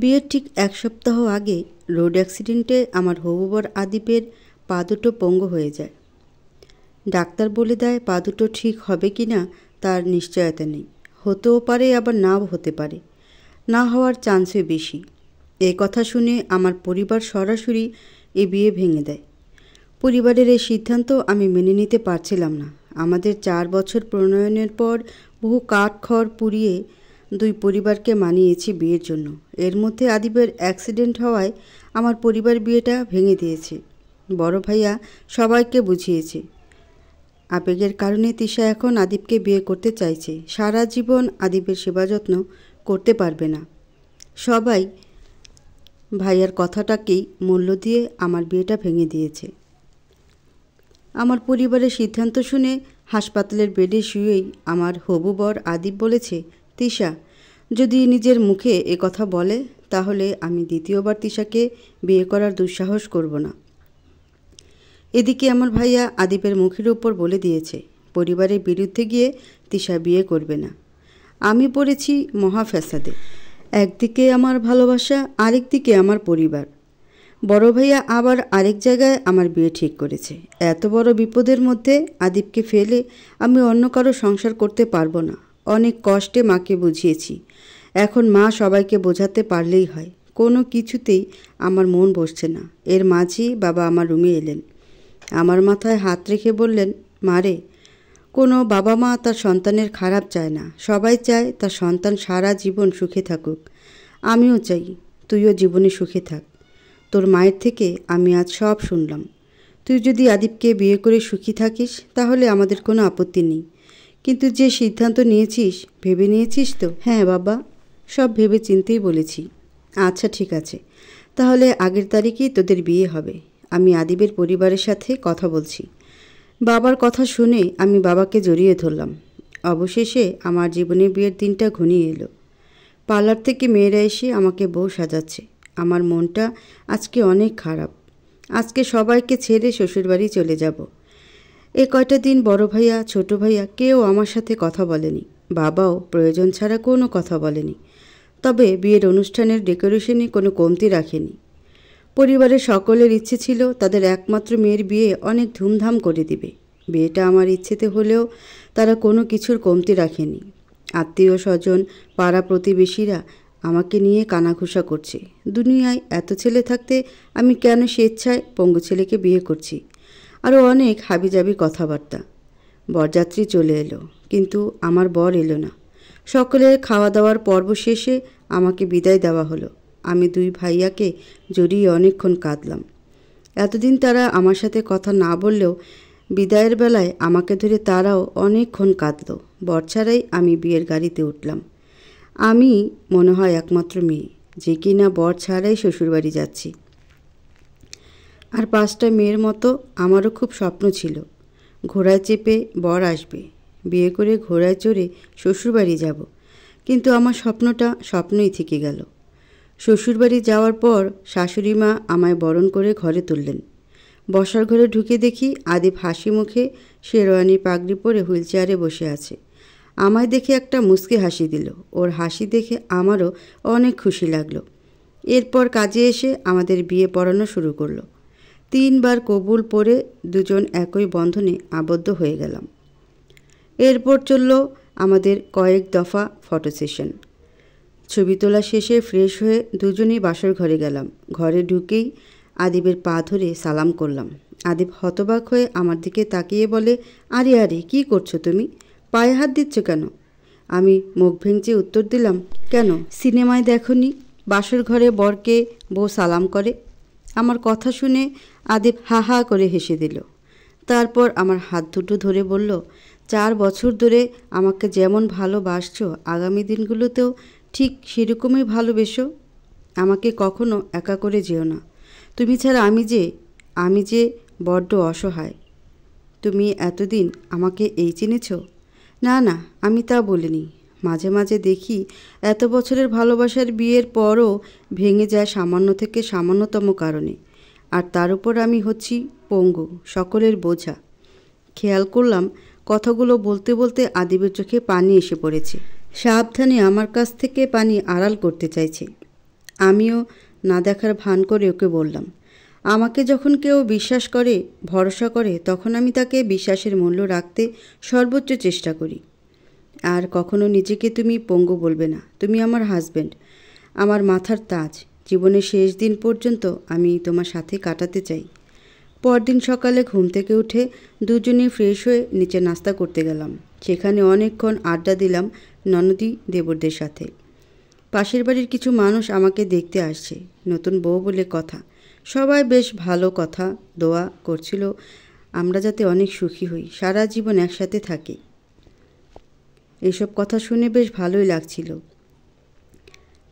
বিয়ের ঠিক এক সপ্তাহ আগে রোড অ্যাক্সিডেন্টে আমার হবুবর আদিপের পা দুটো পঙ্গ হয়ে যায় ডাক্তার বলে দেয় পা দুটো ঠিক হবে কি না তার নিশ্চয়তা নেই হতেও পারে আবার নাও হতে পারে না হওয়ার চান্সই বেশি এ কথা শুনে আমার পরিবার সরাসরি এ বিয়ে ভেঙে দেয় পরিবারের এই সিদ্ধান্ত আমি মেনে নিতে পারছিলাম না আমাদের চার বছর প্রণয়নের পর বহু কাঠখড় পুড়িয়ে দুই পরিবারকে মানিয়েছি বিয়ের জন্য এর মধ্যে আদিবের অ্যাক্সিডেন্ট হওয়ায় আমার পরিবার বিয়েটা ভেঙে দিয়েছে বড় ভাইয়া সবাইকে বুঝিয়েছে আবেগের কারণে তিশা এখন আদিবকে বিয়ে করতে চাইছে সারা জীবন আদিবের সেবা যত্ন করতে পারবে না সবাই ভাইয়ার কথাটাকেই মূল্য দিয়ে আমার বিয়েটা ভেঙে দিয়েছে আমার পরিবারের সিদ্ধান্ত শুনে হাসপাতালের বেডে শুয়েই আমার হবু বর আদিব বলেছে তিশা যদি নিজের মুখে এ কথা বলে তাহলে আমি দ্বিতীয়বার তিশাকে বিয়ে করার দুঃসাহস করব না এদিকে আমার ভাইয়া আদিপের মুখের উপর বলে দিয়েছে পরিবারের বিরুদ্ধে গিয়ে তিশা বিয়ে করবে না আমি পড়েছি মহাফ্যাসাদে একদিকে আমার ভালোবাসা আরেকদিকে আমার পরিবার বড় ভাইয়া আবার আরেক জায়গায় আমার বিয়ে ঠিক করেছে এত বড় বিপদের মধ্যে আদিপকে ফেলে আমি অন্য কারো সংসার করতে পারবো না অনেক কষ্টে মাকে বুঝিয়েছি এখন মা সবাইকে বোঝাতে পারলেই হয় কোনো কিছুতেই আমার মন বসছে না এর মাঝেই বাবা আমার রুমে এলেন আমার মাথায় হাত রেখে বললেন মারে কোনো বাবা মা তার সন্তানের খারাপ চায় না সবাই চায় তার সন্তান সারা জীবন সুখে থাকুক আমিও চাই তুইও জীবনে সুখে থাক তোর মায়ের থেকে আমি আজ সব শুনলাম তুই যদি আদিপকে বিয়ে করে সুখী থাকিস তাহলে আমাদের কোনো আপত্তি নেই কিন্তু যে সিদ্ধান্ত নিয়েছিস ভেবে নিয়েছিস তো হ্যাঁ বাবা সব ভেবে চিনতেই বলেছি আচ্ছা ঠিক আছে তাহলে আগের তারিখেই তোদের বিয়ে হবে আমি আদিবের পরিবারের সাথে কথা বলছি বাবার কথা শুনে আমি বাবাকে জড়িয়ে ধরলাম অবশেষে আমার জীবনে বিয়ের দিনটা ঘনিয়ে এলো পার্লার থেকে মেয়েরা এসে আমাকে বউ সাজাচ্ছে আমার মনটা আজকে অনেক খারাপ আজকে সবাইকে ছেড়ে শ্বশুরবাড়ি চলে যাব এ কয়টা দিন বড় ভাইয়া ছোট ভাইয়া কেউ আমার সাথে কথা বলেনি বাবাও প্রয়োজন ছাড়া কোনো কথা বলেনি তবে বিয়ের অনুষ্ঠানের ডেকোরেশনে কোনো কমতি রাখেনি পরিবারের সকলের ইচ্ছে ছিল তাদের একমাত্র মেয়ের বিয়ে অনেক ধুমধাম করে দিবে বিয়েটা আমার ইচ্ছেতে হলেও তারা কোনো কিছুর কমতি রাখেনি আত্মীয় স্বজন পাড়া প্রতিবেশীরা আমাকে নিয়ে কানাঘুষা করছে দুনিয়ায় এত ছেলে থাকতে আমি কেন স্বেচ্ছায় পঙ্গু ছেলেকে বিয়ে করছি আরও অনেক হাবিজাবি কথাবার্তা বরযাত্রী চলে এলো কিন্তু আমার বর এলো না সকলের খাওয়া দাওয়ার পর্ব শেষে আমাকে বিদায় দেওয়া হলো আমি দুই ভাইয়াকে জড়িয়ে অনেকক্ষণ কাঁদলাম এতদিন তারা আমার সাথে কথা না বললেও বিদায়ের বেলায় আমাকে ধরে তারাও অনেকক্ষণ কাঁদল বর ছাড়াই আমি বিয়ের গাড়িতে উঠলাম আমি মনে হয় একমাত্র মেয়ে যে কিনা বর ছাড়াই শ্বশুরবাড়ি যাচ্ছি আর পাঁচটা মেয়ের মতো আমারও খুব স্বপ্ন ছিল ঘোড়ায় চেপে বর আসবে বিয়ে করে ঘোড়ায় চড়ে শ্বশুরবাড়ি যাব কিন্তু আমার স্বপ্নটা স্বপ্নই থেকে গেল শ্বশুরবাড়ি যাওয়ার পর শাশুড়ি মা আমায় বরণ করে ঘরে তুললেন বসার ঘরে ঢুকে দেখি আদিপ হাসি মুখে শেরওয়ানি পাগড়ি পরে হুইল চেয়ারে বসে আছে আমায় দেখে একটা মুসকে হাসি দিল ওর হাসি দেখে আমারও অনেক খুশি লাগলো এরপর কাজে এসে আমাদের বিয়ে পড়ানো শুরু করলো তিনবার কবুল পরে দুজন একই বন্ধনে আবদ্ধ হয়ে গেলাম এরপর চলল আমাদের কয়েক দফা ফটো সেশন ছবি তোলা শেষে ফ্রেশ হয়ে দুজনেই বাসর ঘরে গেলাম ঘরে ঢুকেই আদিবের পা ধরে সালাম করলাম আদিব হতবাক হয়ে আমার দিকে তাকিয়ে বলে আরে আরে কি করছো তুমি পায়ে হাত দিচ্ছ কেন আমি মুখ ভেঙচে উত্তর দিলাম কেন সিনেমায় দেখনি বাসর ঘরে বরকে বউ সালাম করে আমার কথা শুনে আদিব হা হা করে হেসে দিল তারপর আমার হাত দুটো ধরে বলল চার বছর ধরে আমাকে যেমন ভালোবাসছ আগামী দিনগুলোতেও ঠিক সেরকমই ভালোবেসো আমাকে কখনো একা করে যেও না তুমি ছাড়া আমি যে আমি যে বড্ড অসহায় তুমি এতদিন আমাকে এই চিনেছ না না আমি তা বলিনি মাঝে মাঝে দেখি এত বছরের ভালোবাসার বিয়ের পরও ভেঙে যায় সামান্য থেকে সামান্যতম কারণে আর তার উপর আমি হচ্ছি পঙ্গু সকলের বোঝা খেয়াল করলাম কথাগুলো বলতে বলতে আদিবের চোখে পানি এসে পড়েছে সাবধানে আমার কাছ থেকে পানি আড়াল করতে চাইছে আমিও না দেখার ভান করে ওকে বললাম আমাকে যখন কেউ বিশ্বাস করে ভরসা করে তখন আমি তাকে বিশ্বাসের মূল্য রাখতে সর্বোচ্চ চেষ্টা করি আর কখনো নিজেকে তুমি পঙ্গু বলবে না তুমি আমার হাজব্যান্ড আমার মাথার তাজ জীবনের শেষ দিন পর্যন্ত আমি তোমার সাথে কাটাতে চাই পরদিন সকালে ঘুম থেকে উঠে দুজনেই ফ্রেশ হয়ে নিচে নাস্তা করতে গেলাম সেখানে অনেকক্ষণ আড্ডা দিলাম ননদী দেবরদের সাথে পাশের বাড়ির কিছু মানুষ আমাকে দেখতে আসছে নতুন বউ বলে কথা সবাই বেশ ভালো কথা দোয়া করছিল আমরা যাতে অনেক সুখী হই সারা জীবন একসাথে থাকি এসব কথা শুনে বেশ ভালোই লাগছিল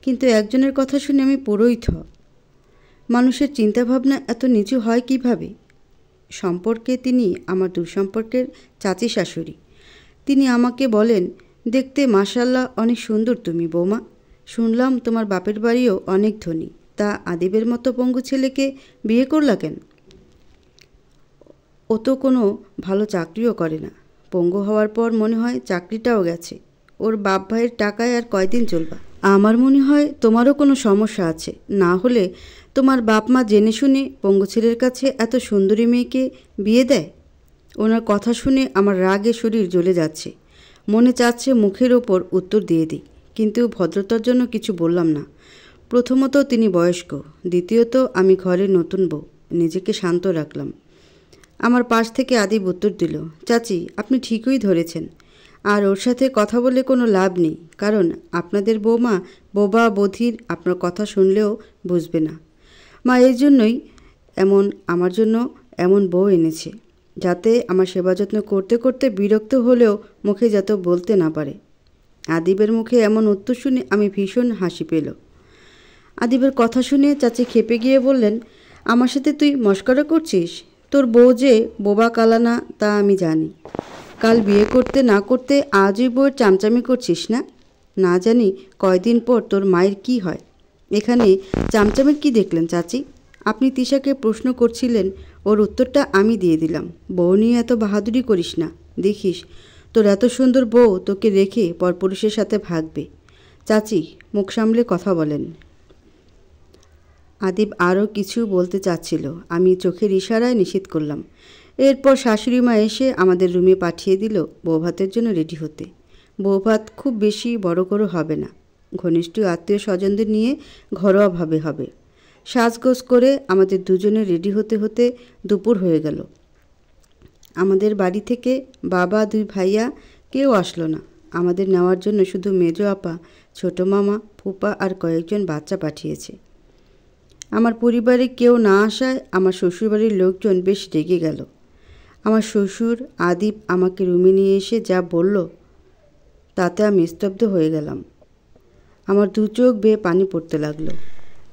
কিন্তু একজনের কথা শুনে আমি পুরোই থ মানুষের চিন্তাভাবনা এত নিচু হয় কিভাবে সম্পর্কে তিনি আমার দুঃসম্পর্কের চাচি শাশুড়ি তিনি আমাকে বলেন দেখতে মাসাল্লাহ অনেক সুন্দর তুমি বৌমা শুনলাম তোমার বাপের বাড়িও অনেক ধনী তা আদিবের মতো পঙ্গু ছেলেকে বিয়ে করলা কেন ও তো কোনো ভালো চাকরিও করে না পঙ্গু হওয়ার পর মনে হয় চাকরিটাও গেছে ওর বাপ ভাইয়ের টাকায় আর কয়দিন চলবা আমার মনে হয় তোমারও কোনো সমস্যা আছে না হলে তোমার বাপ মা জেনে শুনে পঙ্গু ছেলের কাছে এত সুন্দরী মেয়েকে বিয়ে দেয় ওনার কথা শুনে আমার রাগে শরীর জ্বলে যাচ্ছে মনে চাচ্ছে মুখের ওপর উত্তর দিয়ে দিই কিন্তু ভদ্রতার জন্য কিছু বললাম না প্রথমত তিনি বয়স্ক দ্বিতীয়ত আমি ঘরে নতুন বউ নিজেকে শান্ত রাখলাম আমার পাশ থেকে আদিব উত্তর দিল চাচি আপনি ঠিকই ধরেছেন আর ওর সাথে কথা বলে কোনো লাভ নেই কারণ আপনাদের বৌমা বোবা বধির আপনার কথা শুনলেও বুঝবে না মা এই জন্যই এমন আমার জন্য এমন বউ এনেছে যাতে আমার সেবা যত্ন করতে করতে বিরক্ত হলেও মুখে যাতে বলতে না পারে আদিবের মুখে এমন উত্তর শুনে আমি ভীষণ হাসি পেল আদিবের কথা শুনে চাচি খেপে গিয়ে বললেন আমার সাথে তুই মস্করা করছিস তোর বউ যে বোবা কালানা তা আমি জানি কাল বিয়ে করতে না করতে আজই বউয়ের চামচামি করছিস না না জানি কয়দিন পর তোর মায়ের কি হয় এখানে চামচামের কি দেখলেন চাচি আপনি তিশাকে প্রশ্ন করছিলেন ওর উত্তরটা আমি দিয়ে দিলাম বউ নিয়ে এত বাহাদুরি করিস না দেখিস তোর এত সুন্দর বউ তোকে রেখে পরপুরুষের সাথে ভাগবে চাচি মুখ সামলে কথা বলেন আদিব আরও কিছু বলতে চাচ্ছিল আমি চোখের ইশারায় নিষেধ করলাম এরপর শাশুড়ি মা এসে আমাদের রুমে পাঠিয়ে দিল বৌভাতের জন্য রেডি হতে বৌভাত খুব বেশি বড় করে হবে না ঘনিষ্ঠ আত্মীয় স্বজনদের নিয়ে ঘরোয়াভাবে হবে সাজগোজ করে আমাদের দুজনে রেডি হতে হতে দুপুর হয়ে গেল আমাদের বাড়ি থেকে বাবা দুই ভাইয়া কেউ আসলো না আমাদের নেওয়ার জন্য শুধু মেজো আপা ছোটো মামা ফুপা আর কয়েকজন বাচ্চা পাঠিয়েছে আমার পরিবারে কেউ না আসায় আমার শ্বশুরবাড়ির লোকজন বেশ রেগে গেল আমার শ্বশুর আদিপ আমাকে রুমে নিয়ে এসে যা বলল তাতে আমি স্তব্ধ হয়ে গেলাম আমার দু চোখ বেয়ে পানি পড়তে লাগলো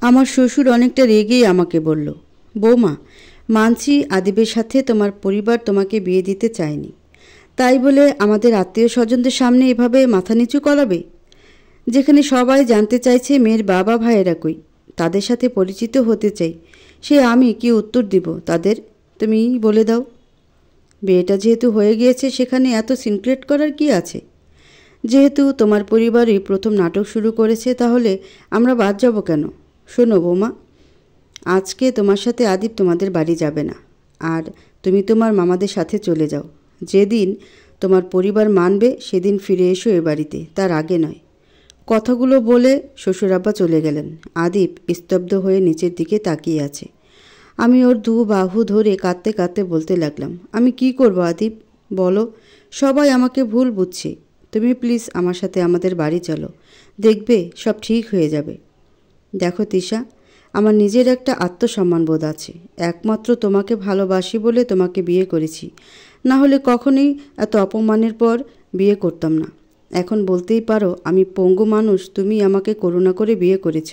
আমার শ্বশুর অনেকটা রেগেই আমাকে বলল বৌমা মানছি আদিবের সাথে তোমার পরিবার তোমাকে বিয়ে দিতে চায়নি তাই বলে আমাদের আত্মীয় স্বজনদের সামনে এভাবে মাথা নিচু করাবে যেখানে সবাই জানতে চাইছে মেয়ের বাবা ভাইয়েরা কই তাদের সাথে পরিচিত হতে চাই সে আমি কি উত্তর দিব তাদের তুমি বলে দাও বিয়েটা যেহেতু হয়ে গিয়েছে সেখানে এত সিনক্রেট করার কি আছে যেহেতু তোমার পরিবারই প্রথম নাটক শুরু করেছে তাহলে আমরা বাদ যাব কেন শোনো বৌমা আজকে তোমার সাথে আদিপ তোমাদের বাড়ি যাবে না আর তুমি তোমার মামাদের সাথে চলে যাও যেদিন তোমার পরিবার মানবে সেদিন ফিরে এসো এ বাড়িতে তার আগে নয় কথাগুলো বলে শ্বশুরাব্বা চলে গেলেন আদিপ স্তব্ধ হয়ে নিচের দিকে তাকিয়ে আছে আমি ওর দু বাহু ধরে কাঁদতে কাঁদতে বলতে লাগলাম আমি কি করব আদিপ বলো সবাই আমাকে ভুল বুঝছে তুমি প্লিজ আমার সাথে আমাদের বাড়ি চলো দেখবে সব ঠিক হয়ে যাবে দেখো তিশা আমার নিজের একটা আত্মসম্মান বোধ আছে একমাত্র তোমাকে ভালোবাসি বলে তোমাকে বিয়ে করেছি না হলে কখনোই এত অপমানের পর বিয়ে করতাম না এখন বলতেই পারো আমি পঙ্গু মানুষ তুমি আমাকে করুণা করে বিয়ে করেছ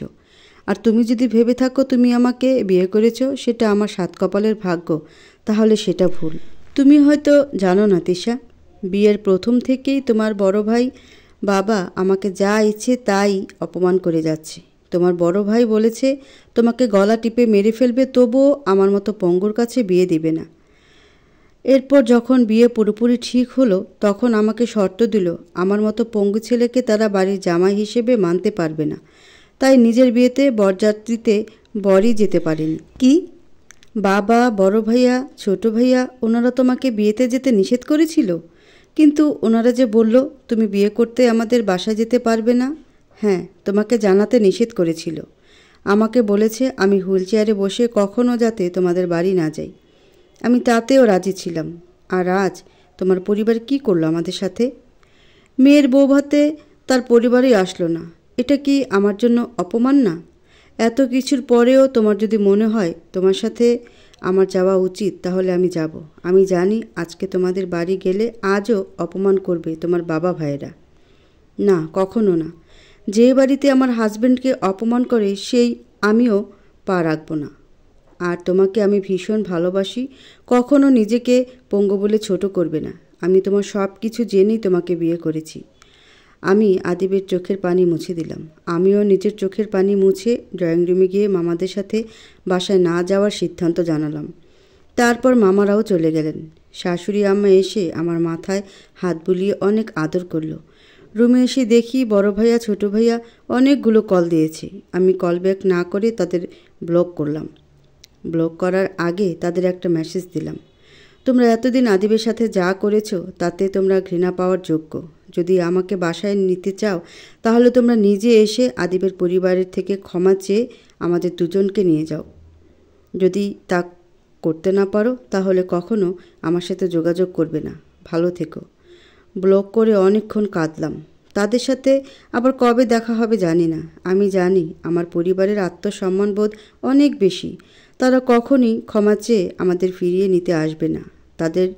আর তুমি যদি ভেবে থাকো তুমি আমাকে বিয়ে করেছো সেটা আমার সাত কপালের ভাগ্য তাহলে সেটা ভুল তুমি হয়তো জানো না তিশা বিয়ের প্রথম থেকেই তোমার বড় ভাই বাবা আমাকে যা ইচ্ছে তাই অপমান করে যাচ্ছে তোমার বড় ভাই বলেছে তোমাকে গলা টিপে মেরে ফেলবে তবুও আমার মতো পঙ্গুর কাছে বিয়ে দিবে না এরপর যখন বিয়ে পুরোপুরি ঠিক হলো তখন আমাকে শর্ত দিল আমার মতো পঙ্গু ছেলেকে তারা বাড়ির জামাই হিসেবে মানতে পারবে না তাই নিজের বিয়েতে বরযাত্রীতে বরই যেতে পারেনি কি বাবা বড় ভাইয়া ছোট ভাইয়া ওনারা তোমাকে বিয়েতে যেতে নিষেধ করেছিল কিন্তু ওনারা যে বলল তুমি বিয়ে করতে আমাদের বাসায় যেতে পারবে না হ্যাঁ তোমাকে জানাতে নিষেধ করেছিল আমাকে বলেছে আমি হুইল চেয়ারে বসে কখনও যাতে তোমাদের বাড়ি না যাই আমি তাতেও রাজি ছিলাম আর আজ তোমার পরিবার কি করলো আমাদের সাথে মেয়ের বউ ভাতে তার পরিবারই আসলো না এটা কি আমার জন্য অপমান না এত কিছুর পরেও তোমার যদি মনে হয় তোমার সাথে আমার যাওয়া উচিত তাহলে আমি যাব আমি জানি আজকে তোমাদের বাড়ি গেলে আজও অপমান করবে তোমার বাবা ভাইয়েরা না কখনো না যে বাড়িতে আমার হাজব্যান্ডকে অপমান করে সেই আমিও পা রাখবো না আর তোমাকে আমি ভীষণ ভালোবাসি কখনো নিজেকে পঙ্গু বলে ছোট করবে না আমি তোমার সব কিছু জেনেই তোমাকে বিয়ে করেছি আমি আদিবের চোখের পানি মুছে দিলাম আমিও নিজের চোখের পানি মুছে ড্রয়িং রুমে গিয়ে মামাদের সাথে বাসায় না যাওয়ার সিদ্ধান্ত জানালাম তারপর মামারাও চলে গেলেন শাশুড়ি আম্মা এসে আমার মাথায় হাত বুলিয়ে অনেক আদর করল রুমে এসে দেখি বড় ভাইয়া ছোট ভাইয়া অনেকগুলো কল দিয়েছে আমি কল ব্যাক না করে তাদের ব্লক করলাম ব্লক করার আগে তাদের একটা মেসেজ দিলাম তোমরা এতদিন আদিবের সাথে যা করেছো তাতে তোমরা ঘৃণা পাওয়ার যোগ্য যদি আমাকে বাসায় নিতে চাও তাহলে তোমরা নিজে এসে আদিবের পরিবারের থেকে ক্ষমা চেয়ে আমাদের দুজনকে নিয়ে যাও যদি তা করতে না পারো তাহলে কখনো আমার সাথে যোগাযোগ করবে না ভালো থেকো ব্লক করে অনেকক্ষণ কাঁদলাম তাদের সাথে আবার কবে দেখা হবে জানি না আমি জানি আমার পরিবারের আত্মসম্মানবোধ অনেক বেশি তারা কখনই ক্ষমা চেয়ে আমাদের ফিরিয়ে নিতে আসবে না তাদের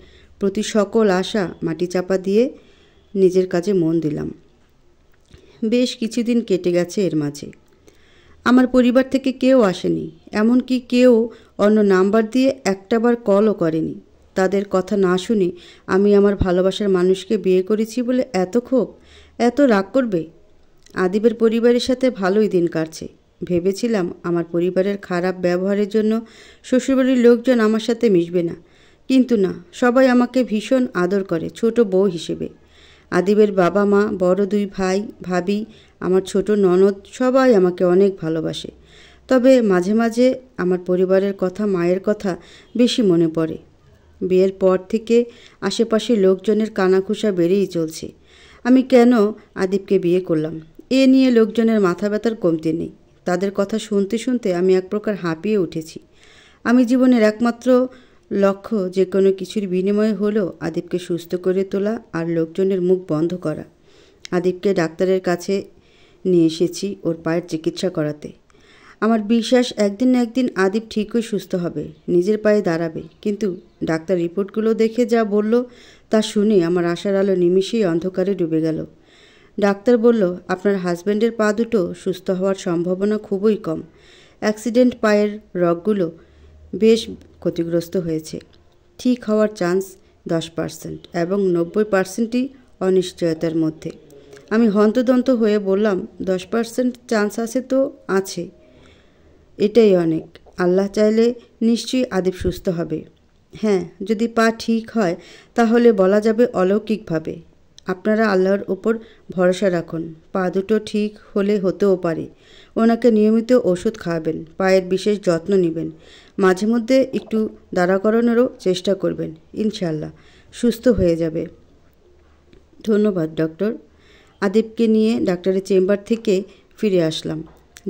প্রতি সকল আশা মাটি চাপা দিয়ে নিজের কাজে মন দিলাম বেশ কিছুদিন কেটে গেছে এর মাঝে আমার পরিবার থেকে কেউ আসেনি এমনকি কেউ অন্য নাম্বার দিয়ে একটাবার কলও করেনি তাদের কথা না শুনে আমি আমার ভালোবাসার মানুষকে বিয়ে করেছি বলে এত ক্ষোভ এত রাগ করবে আদিবের পরিবারের সাথে ভালোই দিন কাটছে ভেবেছিলাম আমার পরিবারের খারাপ ব্যবহারের জন্য শ্বশুরবাড়ির লোকজন আমার সাথে মিশবে না কিন্তু না সবাই আমাকে ভীষণ আদর করে ছোট বউ হিসেবে আদিবের বাবা মা বড় দুই ভাই ভাবি আমার ছোট ননদ সবাই আমাকে অনেক ভালোবাসে তবে মাঝে মাঝে আমার পরিবারের কথা মায়ের কথা বেশি মনে পড়ে বিয়ের পর থেকে আশেপাশে লোকজনের কানাখুসা বেড়েই চলছে আমি কেন আদিবকে বিয়ে করলাম এ নিয়ে লোকজনের মাথা ব্যথার কমতি নেই তাদের কথা শুনতে শুনতে আমি এক প্রকার হাঁপিয়ে উঠেছি আমি জীবনের একমাত্র লক্ষ্য যে কোনো কিছুর বিনিময়ে হলো আদিবকে সুস্থ করে তোলা আর লোকজনের মুখ বন্ধ করা আদিবকে ডাক্তারের কাছে নিয়ে এসেছি ওর পায়ের চিকিৎসা করাতে আমার বিশ্বাস একদিন না একদিন আদিব ঠিকই সুস্থ হবে নিজের পায়ে দাঁড়াবে কিন্তু ডাক্তার রিপোর্টগুলো দেখে যা বলল তা শুনে আমার আশার আলো নিমিষেই অন্ধকারে ডুবে গেল ডাক্তার বলল আপনার হাজব্যান্ডের পা দুটো সুস্থ হওয়ার সম্ভাবনা খুবই কম অ্যাক্সিডেন্ট পায়ের রগগুলো বেশ ক্ষতিগ্রস্ত হয়েছে ঠিক হওয়ার চান্স দশ পার্সেন্ট এবং নব্বই পার্সেন্টই অনিশ্চয়তার মধ্যে আমি হন্তদন্ত হয়ে বললাম দশ পার্সেন্ট চান্স আছে তো আছে এটাই অনেক আল্লাহ চাইলে নিশ্চয়ই আদিব সুস্থ হবে হ্যাঁ যদি পা ঠিক হয় তাহলে বলা যাবে অলৌকিকভাবে আপনারা আল্লাহর ওপর ভরসা রাখুন পা দুটো ঠিক হলে হতেও পারে ওনাকে নিয়মিত ওষুধ খাওয়াবেন পায়ের বিশেষ যত্ন নেবেন মাঝে মধ্যে একটু দাঁড়া করানোরও চেষ্টা করবেন ইনশাল্লাহ সুস্থ হয়ে যাবে ধন্যবাদ ডক্টর আদিবকে নিয়ে ডাক্তারের চেম্বার থেকে ফিরে আসলাম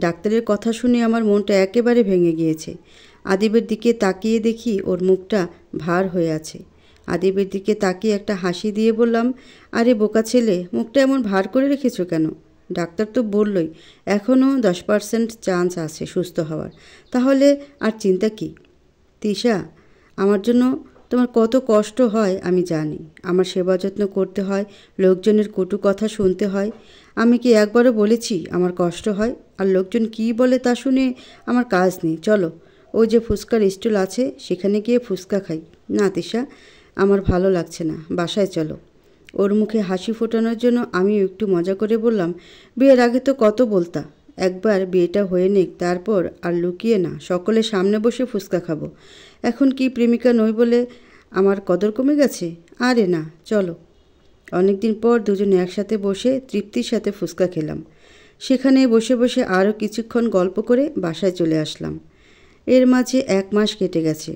ডাক্তারের কথা শুনে আমার মনটা একেবারে ভেঙে গিয়েছে আদিবের দিকে তাকিয়ে দেখি ওর মুখটা ভার হয়ে আছে আদিবের দিকে তাকিয়ে একটা হাসি দিয়ে বললাম আরে বোকা ছেলে মুখটা এমন ভার করে রেখেছো কেন ডাক্তার তো বললই এখনও দশ পার্সেন্ট চান্স আছে সুস্থ হওয়ার তাহলে আর চিন্তা কি তিশা আমার জন্য তোমার কত কষ্ট হয় আমি জানি আমার সেবা যত্ন করতে হয় লোকজনের কটু কথা শুনতে হয় আমি কি একবারও বলেছি আমার কষ্ট হয় আর লোকজন কি বলে তা শুনে আমার কাজ নেই চলো ও যে ফুচকার স্টল আছে সেখানে গিয়ে ফুচকা খাই না তিশা আমার ভালো লাগছে না বাসায় চলো ওর মুখে হাসি ফোটানোর জন্য আমি একটু মজা করে বললাম বিয়ের আগে তো কত বলতা একবার বিয়েটা হয়ে নেক তারপর আর লুকিয়ে না সকলের সামনে বসে ফুচকা খাবো এখন কি প্রেমিকা নই বলে আমার কদর কমে গেছে আরে না চলো অনেকদিন পর দুজনে একসাথে বসে তৃপ্তির সাথে ফুচকা খেলাম সেখানে বসে বসে আরও কিছুক্ষণ গল্প করে বাসায় চলে আসলাম এর মাঝে এক মাস কেটে গেছে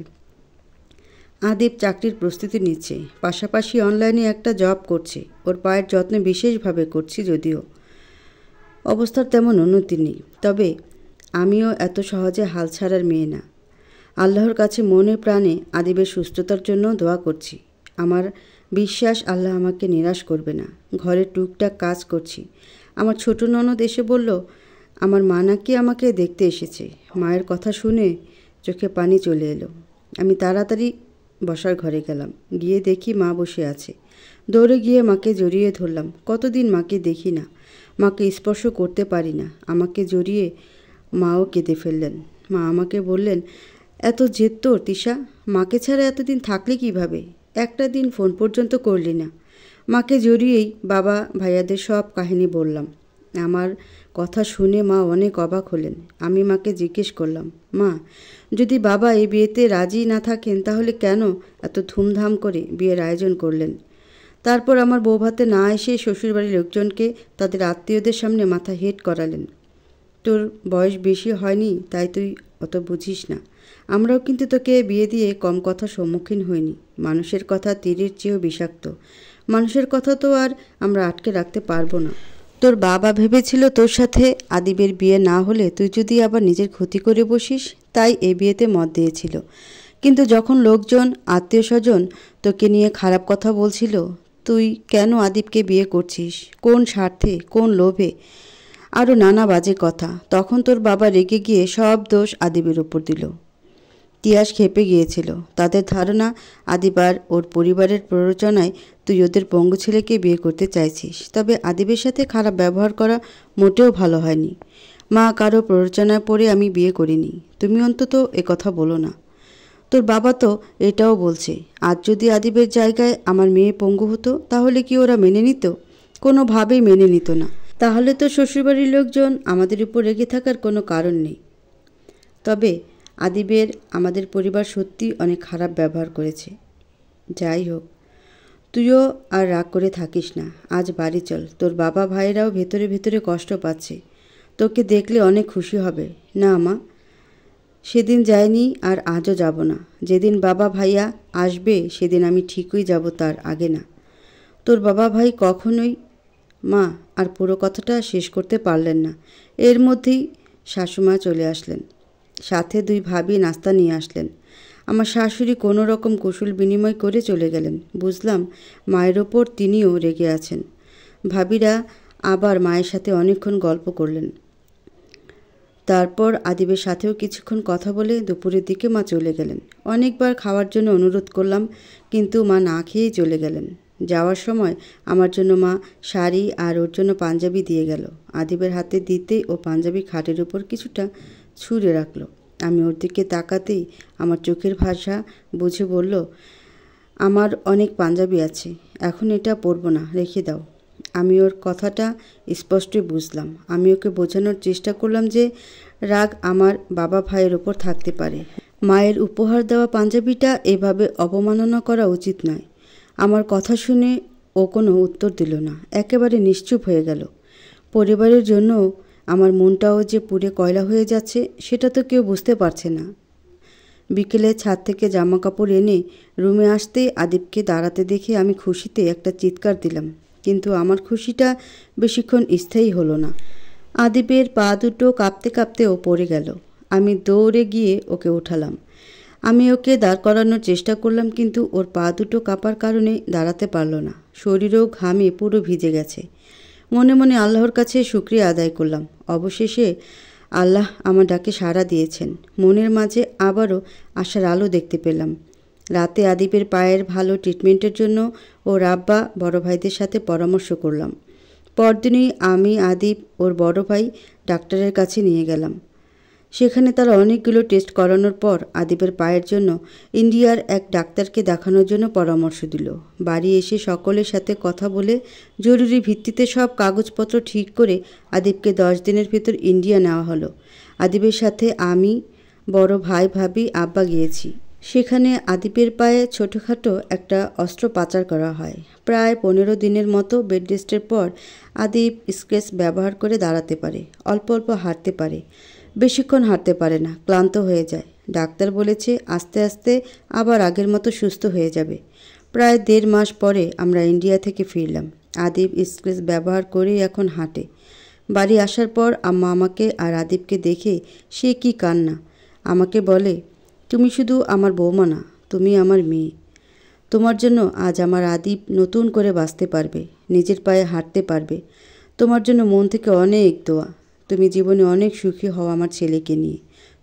আদিব চাকরির প্রস্তুতি নিচ্ছে পাশাপাশি অনলাইনে একটা জব করছে ওর পায়ের যত্ন বিশেষভাবে করছি যদিও অবস্থার তেমন উন্নতি নেই তবে আমিও এত সহজে হাল ছাড়ার মেয়ে না আল্লাহর কাছে মনে প্রাণে আদিবের সুস্থতার জন্য দোয়া করছি আমার বিশ্বাস আল্লাহ আমাকে নিরাশ করবে না ঘরে টুকটাক কাজ করছি আমার ছোট ননদ এসে বলল আমার মা নাকি আমাকে দেখতে এসেছে মায়ের কথা শুনে চোখে পানি চলে এলো আমি তাড়াতাড়ি বসার ঘরে গেলাম গিয়ে দেখি মা বসে আছে দৌড়ে গিয়ে মাকে জড়িয়ে ধরলাম কতদিন মাকে দেখি না মাকে স্পর্শ করতে পারি না আমাকে জড়িয়ে মাও কেঁদে ফেললেন মা আমাকে বললেন এত জেদ তো তিশা মাকে ছাড়া এতদিন থাকলে কিভাবে একটা দিন ফোন পর্যন্ত করলি না মাকে জড়িয়েই বাবা ভাইয়াদের সব কাহিনী বললাম আমার কথা শুনে মা অনেক অবাক হলেন আমি মাকে জিজ্ঞেস করলাম মা যদি বাবা এই বিয়েতে রাজি না থাকেন তাহলে কেন এত ধুমধাম করে বিয়ের আয়োজন করলেন তারপর আমার বৌভাতে না এসে শ্বশুরবাড়ির লোকজনকে তাদের আত্মীয়দের সামনে মাথা হেট করালেন তোর বয়স বেশি হয়নি তাই তুই অত বুঝিস না আমরাও কিন্তু তোকে বিয়ে দিয়ে কম কথা সম্মুখীন হইনি মানুষের কথা তীরের চেয়েও বিষাক্ত মানুষের কথা তো আর আমরা আটকে রাখতে পারবো না তোর বাবা ভেবেছিল তোর সাথে আদিবের বিয়ে না হলে তুই যদি আবার নিজের ক্ষতি করে বসিস তাই এ বিয়েতে মত দিয়েছিল কিন্তু যখন লোকজন আত্মীয় স্বজন তোকে নিয়ে খারাপ কথা বলছিল তুই কেন আদিবকে বিয়ে করছিস কোন স্বার্থে কোন লোভে আরও নানা বাজে কথা তখন তোর বাবা রেগে গিয়ে সব দোষ আদিবের ওপর দিল তিয়াস খেপে গিয়েছিল তাদের ধারণা আদিবার ওর পরিবারের প্ররোচনায় তুই ওদের পঙ্গু ছেলেকে বিয়ে করতে চাইছিস তবে আদিবের সাথে খারাপ ব্যবহার করা মোটেও ভালো হয়নি মা কারো প্ররোচনায় পড়ে আমি বিয়ে করিনি তুমি অন্তত কথা বলো না তোর বাবা তো এটাও বলছে আজ যদি আদিবের জায়গায় আমার মেয়ে পঙ্গু হতো তাহলে কি ওরা মেনে নিত কোনোভাবেই মেনে নিত না তাহলে তো শ্বশুরবাড়ির লোকজন আমাদের উপর রেগে থাকার কোনো কারণ নেই তবে আদিবের আমাদের পরিবার সত্যি অনেক খারাপ ব্যবহার করেছে যাই হোক তুইও আর রাগ করে থাকিস না আজ বাড়ি চল তোর বাবা ভাইয়েরাও ভেতরে ভেতরে কষ্ট পাচ্ছে তোকে দেখলে অনেক খুশি হবে না মা সেদিন যায়নি আর আজও যাব না যেদিন বাবা ভাইয়া আসবে সেদিন আমি ঠিকই যাব তার আগে না তোর বাবা ভাই কখনোই মা আর পুরো কথাটা শেষ করতে পারলেন না এর মধ্যেই শাশুমা চলে আসলেন সাথে দুই ভাবি নাস্তা নিয়ে আসলেন আমার শাশুড়ি কোনো রকম কুশল বিনিময় করে চলে গেলেন বুঝলাম মায়ের ওপর তিনিও রেগে আছেন ভাবিরা আবার মায়ের সাথে অনেকক্ষণ গল্প করলেন তারপর আদিবের সাথেও কিছুক্ষণ কথা বলে দুপুরের দিকে মা চলে গেলেন অনেকবার খাওয়ার জন্য অনুরোধ করলাম কিন্তু মা না খেয়েই চলে গেলেন যাওয়ার সময় আমার জন্য মা শাড়ি আর ওর জন্য পাঞ্জাবি দিয়ে গেল আদিবের হাতে দিতেই ও পাঞ্জাবি খাটের উপর কিছুটা ছুঁড়ে রাখলো আমি ওর দিকে তাকাতেই আমার চোখের ভাষা বুঝে বলল আমার অনেক পাঞ্জাবি আছে এখন এটা পরবো না রেখে দাও আমি ওর কথাটা স্পষ্টই বুঝলাম আমি ওকে বোঝানোর চেষ্টা করলাম যে রাগ আমার বাবা ভাইয়ের ওপর থাকতে পারে মায়ের উপহার দেওয়া পাঞ্জাবিটা এভাবে অবমাননা করা উচিত নয় আমার কথা শুনে ও কোনো উত্তর দিল না একেবারে নিশ্চুপ হয়ে গেল পরিবারের জন্য আমার মনটাও যে পুড়ে কয়লা হয়ে যাচ্ছে সেটা তো কেউ বুঝতে পারছে না বিকেলে ছাদ থেকে জামা কাপড় এনে রুমে আসতেই আদিবকে দাঁড়াতে দেখে আমি খুশিতে একটা চিৎকার দিলাম কিন্তু আমার খুশিটা বেশিক্ষণ স্থায়ী হলো না আদিবের পা দুটো কাঁপতে কাঁপতে ও পড়ে গেল আমি দৌড়ে গিয়ে ওকে ওঠালাম আমি ওকে দাঁড় করানোর চেষ্টা করলাম কিন্তু ওর পা দুটো কাঁপার কারণে দাঁড়াতে পারলো না শরীরও ঘামে পুরো ভিজে গেছে মনে মনে আল্লাহর কাছে শুক্রিয়া আদায় করলাম অবশেষে আল্লাহ আমার ডাকে সাড়া দিয়েছেন মনের মাঝে আবারও আশার আলো দেখতে পেলাম রাতে আদিপের পায়ের ভালো ট্রিটমেন্টের জন্য ও রাব্বা বড় ভাইদের সাথে পরামর্শ করলাম পরদিনই আমি আদিপ ওর বড় ভাই ডাক্তারের কাছে নিয়ে গেলাম সেখানে তারা অনেকগুলো টেস্ট করানোর পর আদিবের পায়ের জন্য ইন্ডিয়ার এক ডাক্তারকে দেখানোর জন্য পরামর্শ দিল বাড়ি এসে সকলের সাথে কথা বলে জরুরি ভিত্তিতে সব কাগজপত্র ঠিক করে আদিবকে দশ দিনের ভেতর ইন্ডিয়া নেওয়া হলো আদিবের সাথে আমি বড় ভাই ভাবি আব্বা গিয়েছি সেখানে আদিপের পায়ে ছোটোখাটো একটা অস্ত্র পাচার করা হয় প্রায় পনেরো দিনের মতো বেড রেস্টের পর আদিপ স্ক্রেচ ব্যবহার করে দাঁড়াতে পারে অল্প অল্প হাঁটতে পারে বেশিক্ষণ হাঁটতে পারে না ক্লান্ত হয়ে যায় ডাক্তার বলেছে আস্তে আস্তে আবার আগের মতো সুস্থ হয়ে যাবে প্রায় দেড় মাস পরে আমরা ইন্ডিয়া থেকে ফিরলাম আদিব স্ক্রেচ ব্যবহার করেই এখন হাঁটে বাড়ি আসার পর আম্মা আমাকে আর আদিবকে দেখে সে কি কান্না আমাকে বলে তুমি শুধু আমার বৌমা না তুমি আমার মেয়ে তোমার জন্য আজ আমার আদিব নতুন করে বাঁচতে পারবে নিজের পায়ে হাঁটতে পারবে তোমার জন্য মন থেকে অনেক দোয়া তুমি জীবনে অনেক সুখী হও আমার ছেলেকে নিয়ে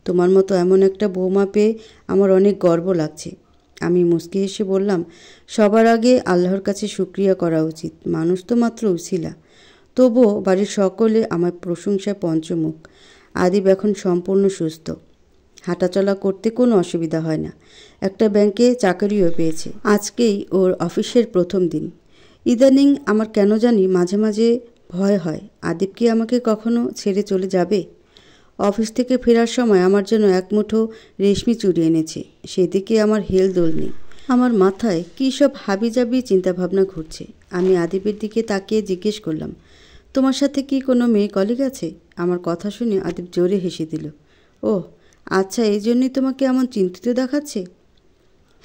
তোমার মতো এমন একটা বৌমা পেয়ে আমার অনেক গর্ব লাগছে আমি মুস্কি এসে বললাম সবার আগে আল্লাহর কাছে সুক্রিয়া করা উচিত মানুষ তো মাত্র উছিলা তবুও বাড়ির সকলে আমার প্রশংসায় পঞ্চমুখ আদিব এখন সম্পূর্ণ সুস্থ হাঁটাচলা করতে কোনো অসুবিধা হয় না একটা ব্যাংকে চাকরিও পেয়েছে আজকেই ওর অফিসের প্রথম দিন ইদানিং আমার কেন জানি মাঝে মাঝে ভয় হয় আদিপ কি আমাকে কখনো ছেড়ে চলে যাবে অফিস থেকে ফেরার সময় আমার জন্য এক মুঠো রেশমি চুরি এনেছে সেদিকে আমার হেল দোল নেই আমার মাথায় কী সব হাবিজাবি চিন্তাভাবনা ঘুরছে আমি আদিপের দিকে তাকিয়ে জিজ্ঞেস করলাম তোমার সাথে কি কোনো মেয়ে কলিগ আছে আমার কথা শুনে আদিপ জোরে হেসে দিল ও আচ্ছা এই জন্যই তোমাকে এমন চিন্তিত দেখাচ্ছে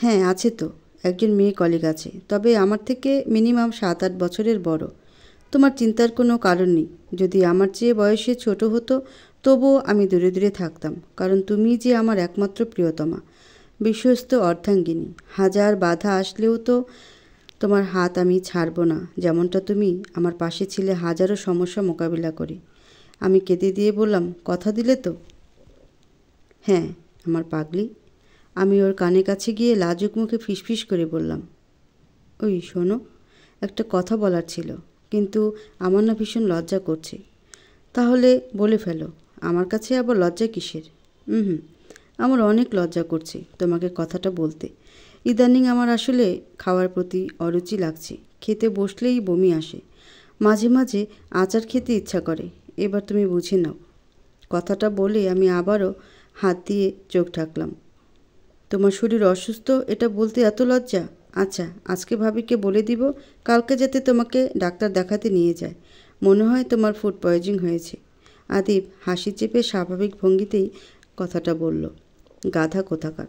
হ্যাঁ আছে তো একজন মেয়ে কলিগ আছে তবে আমার থেকে মিনিমাম সাত আট বছরের বড় তোমার চিন্তার কোনো কারণ নেই যদি আমার চেয়ে বয়সে ছোট হতো তবুও আমি দূরে দূরে থাকতাম কারণ তুমি যে আমার একমাত্র প্রিয়তমা বিশ্বস্ত অর্ধাঙ্গিনী হাজার বাধা আসলেও তো তোমার হাত আমি ছাড়ব না যেমনটা তুমি আমার পাশে ছিলে হাজারো সমস্যা মোকাবিলা করে আমি কেঁদে দিয়ে বললাম কথা দিলে তো হ্যাঁ আমার পাগলি আমি ওর কানে কাছে গিয়ে লাজুক মুখে ফিসফিস করে বললাম ওই শোনো একটা কথা বলার ছিল কিন্তু আমার না ভীষণ লজ্জা করছে তাহলে বলে ফেলো আমার কাছে আবার লজ্জা কিসের হুম হুম আমার অনেক লজ্জা করছে তোমাকে কথাটা বলতে ইদানিং আমার আসলে খাওয়ার প্রতি অরুচি লাগছে খেতে বসলেই বমি আসে মাঝে মাঝে আচার খেতে ইচ্ছা করে এবার তুমি বুঝে নাও কথাটা বলে আমি আবারও হাত দিয়ে চোখ ঢাকলাম তোমার শরীর অসুস্থ এটা বলতে এত লজ্জা আচ্ছা আজকে ভাবিকে বলে দিব কালকে যাতে তোমাকে ডাক্তার দেখাতে নিয়ে যায় মনে হয় তোমার ফুড পয়জিং হয়েছে আদিব হাসি চেপে স্বাভাবিক ভঙ্গিতেই কথাটা বলল গাধা কোথাকার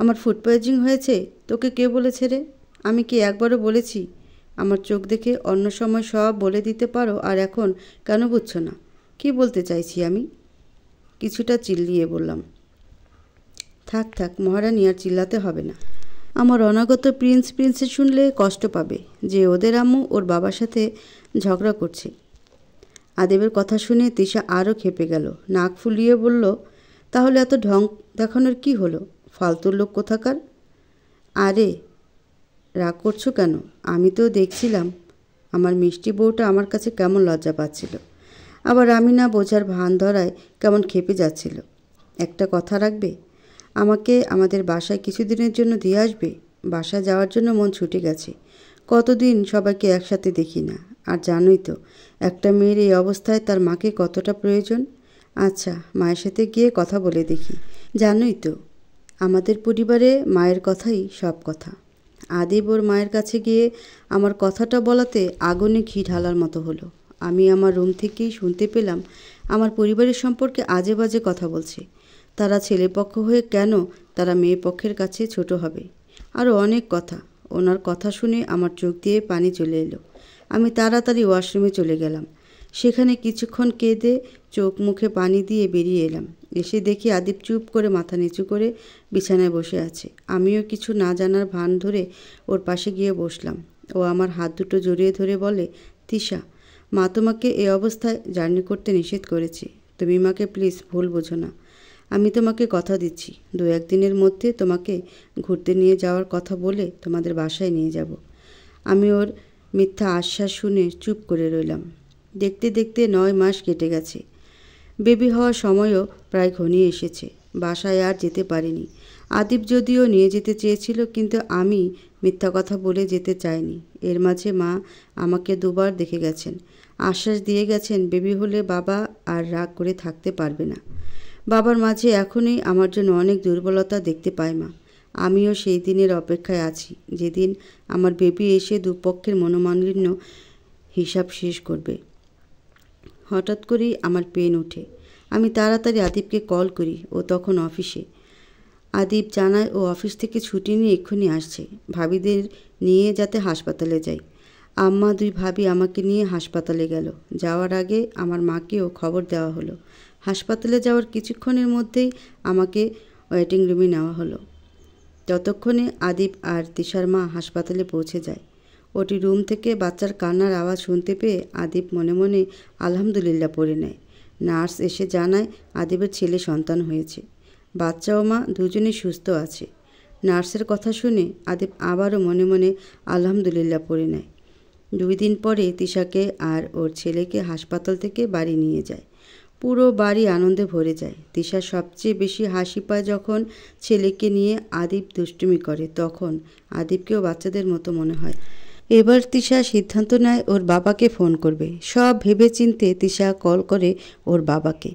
আমার ফুড পয়জিং হয়েছে তোকে কে বলেছে রে আমি কি একবারও বলেছি আমার চোখ দেখে অন্য সময় সব বলে দিতে পারো আর এখন কেন বুঝছো না কি বলতে চাইছি আমি কিছুটা চিল্লিয়ে বললাম থাক থাক মহারানী আর চিল্লাতে হবে না আমার অনাগত প্রিন্স প্রিন্সে শুনলে কষ্ট পাবে যে ওদের আম্মু ওর বাবার সাথে ঝগড়া করছে আদেবের কথা শুনে তিশা আরও খেপে গেল নাক ফুলিয়ে বলল তাহলে এত ঢং দেখানোর কি হলো ফালতু লোক কোথাকার আরে রাগ করছো কেন আমি তো দেখছিলাম আমার মিষ্টি বউটা আমার কাছে কেমন লজ্জা পাচ্ছিল আবার আমি না বোঝার ভান ধরায় কেমন খেপে যাচ্ছিল একটা কথা রাখবে আমাকে আমাদের বাসায় কিছুদিনের জন্য দিয়ে আসবে বাসায় যাওয়ার জন্য মন ছুটে গেছে কতদিন সবাইকে একসাথে দেখি না আর জানোই তো একটা মেয়ের এই অবস্থায় তার মাকে কতটা প্রয়োজন আচ্ছা মায়ের সাথে গিয়ে কথা বলে দেখি জানোই তো আমাদের পরিবারে মায়ের কথাই সব কথা আদিব ওর মায়ের কাছে গিয়ে আমার কথাটা বলাতে আগুনে ঘি ঢালার মতো হলো আমি আমার রুম থেকেই শুনতে পেলাম আমার পরিবারের সম্পর্কে আজে বাজে কথা বলছে তারা ছেলেপক্ষ হয়ে কেন তারা মেয়ে পক্ষের কাছে ছোট হবে আরও অনেক কথা ওনার কথা শুনে আমার চোখ দিয়ে পানি চলে এলো আমি তাড়াতাড়ি ওয়াশরুমে চলে গেলাম সেখানে কিছুক্ষণ কেঁদে চোখ মুখে পানি দিয়ে বেরিয়ে এলাম এসে দেখি আদিপ চুপ করে মাথা নিচু করে বিছানায় বসে আছে আমিও কিছু না জানার ভান ধরে ওর পাশে গিয়ে বসলাম ও আমার হাত দুটো জড়িয়ে ধরে বলে তিশা মা তোমাকে এ অবস্থায় জার্নি করতে নিষেধ করেছে তুমি মাকে প্লিজ ভুল বোঝো না আমি তোমাকে কথা দিচ্ছি দু একদিনের মধ্যে তোমাকে ঘুরতে নিয়ে যাওয়ার কথা বলে তোমাদের বাসায় নিয়ে যাব আমি ওর মিথ্যা আশ্বাস শুনে চুপ করে রইলাম দেখতে দেখতে নয় মাস কেটে গেছে বেবি হওয়ার সময়ও প্রায় ঘনিয়ে এসেছে বাসায় আর যেতে পারিনি আদিব যদিও নিয়ে যেতে চেয়েছিল কিন্তু আমি মিথ্যা কথা বলে যেতে চাইনি এর মাঝে মা আমাকে দুবার দেখে গেছেন আশ্বাস দিয়ে গেছেন বেবি হলে বাবা আর রাগ করে থাকতে পারবে না বাবার মাঝে এখনই আমার জন্য অনেক দুর্বলতা দেখতে পায় মা আমিও সেই দিনের অপেক্ষায় আছি যেদিন আমার বেবি এসে দুপক্ষের মনোমালিন্য হিসাব শেষ করবে হঠাৎ করেই আমার পেন ওঠে আমি তাড়াতাড়ি আদিবকে কল করি ও তখন অফিসে আদিব জানায় ও অফিস থেকে ছুটি নিয়ে এক্ষুনি আসছে ভাবিদের নিয়ে যাতে হাসপাতালে যাই আম্মা দুই ভাবি আমাকে নিয়ে হাসপাতালে গেল যাওয়ার আগে আমার মাকেও খবর দেওয়া হলো হাসপাতালে যাওয়ার কিছুক্ষণের মধ্যেই আমাকে ওয়েটিং রুমে নেওয়া হলো যতক্ষণে আদিব আর তিশার মা হাসপাতালে পৌঁছে যায় ওটি রুম থেকে বাচ্চার কান্নার আওয়াজ শুনতে পেয়ে আদিব মনে মনে আলহামদুলিল্লাহ পড়ে নেয় নার্স এসে জানায় আদিবের ছেলে সন্তান হয়েছে বাচ্চা ও মা দুজনই সুস্থ আছে নার্সের কথা শুনে আদিব আবারও মনে মনে আলহামদুলিল্লাহ পড়ে নেয় দুই দিন পরে তিশাকে আর ওর ছেলেকে হাসপাতাল থেকে বাড়ি নিয়ে যায় পুরো বাড়ি আনন্দে ভরে যায় দিশা সবচেয়ে বেশি হাসি পায় যখন ছেলেকে নিয়ে আদিপ দুষ্টুমি করে তখন আদিবকেও বাচ্চাদের মতো মনে হয় এবার তিশা সিদ্ধান্ত নেয় ওর বাবাকে ফোন করবে সব ভেবে চিনতে তিশা কল করে ওর বাবাকে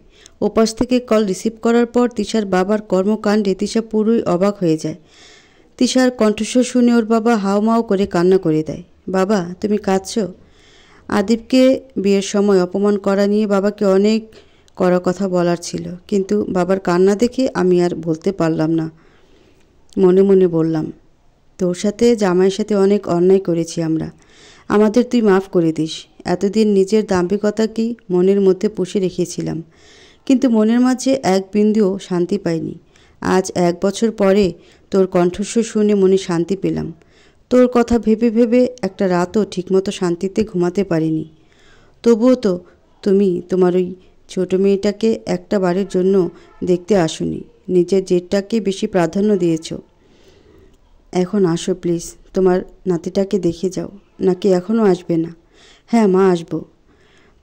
ওপাশ থেকে কল রিসিভ করার পর তিশার বাবার কর্মকাণ্ডে তিশা পুরোই অবাক হয়ে যায় তিশার কণ্ঠস্বর শুনে ওর বাবা হাওমাও করে কান্না করে দেয় বাবা তুমি কাঁদছ আদিবকে বিয়ের সময় অপমান করা নিয়ে বাবাকে অনেক করা কথা বলার ছিল কিন্তু বাবার কান্না দেখে আমি আর বলতে পারলাম না মনে মনে বললাম তোর সাথে জামাইয়ের সাথে অনেক অন্যায় করেছি আমরা আমাদের তুই মাফ করে দিস এতদিন নিজের দাম্ভিকতাকেই মনের মধ্যে পুষে রেখেছিলাম কিন্তু মনের মাঝে এক বিন্দুও শান্তি পাইনি আজ এক বছর পরে তোর কণ্ঠস্বর শুনে মনে শান্তি পেলাম তোর কথা ভেবে ভেবে একটা রাতও ঠিকমতো শান্তিতে ঘুমাতে পারিনি তবুও তো তুমি তোমার ওই ছোট মেয়েটাকে একটা বারের জন্য দেখতে আসুনি নিজের জেটটাকে বেশি প্রাধান্য দিয়েছ এখন আসো প্লিজ তোমার নাতিটাকে দেখে যাও নাকি এখনও আসবে না হ্যাঁ মা আসবো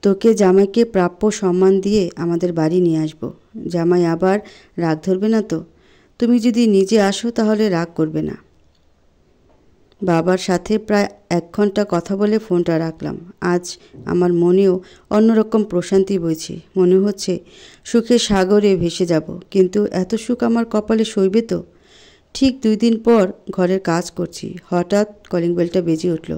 তোকে জামাইকে প্রাপ্য সম্মান দিয়ে আমাদের বাড়ি নিয়ে আসব জামাই আবার রাগ ধরবে না তো তুমি যদি নিজে আসো তাহলে রাগ করবে না বাবার সাথে প্রায় এক ঘন্টা কথা বলে ফোনটা রাখলাম আজ আমার মনেও অন্যরকম প্রশান্তি বইছে মনে হচ্ছে সুখে সাগরে ভেসে যাব কিন্তু এত সুখ আমার কপালে সইবে তো ঠিক দুই দিন পর ঘরের কাজ করছি হঠাৎ কলিং বেলটা বেজে উঠল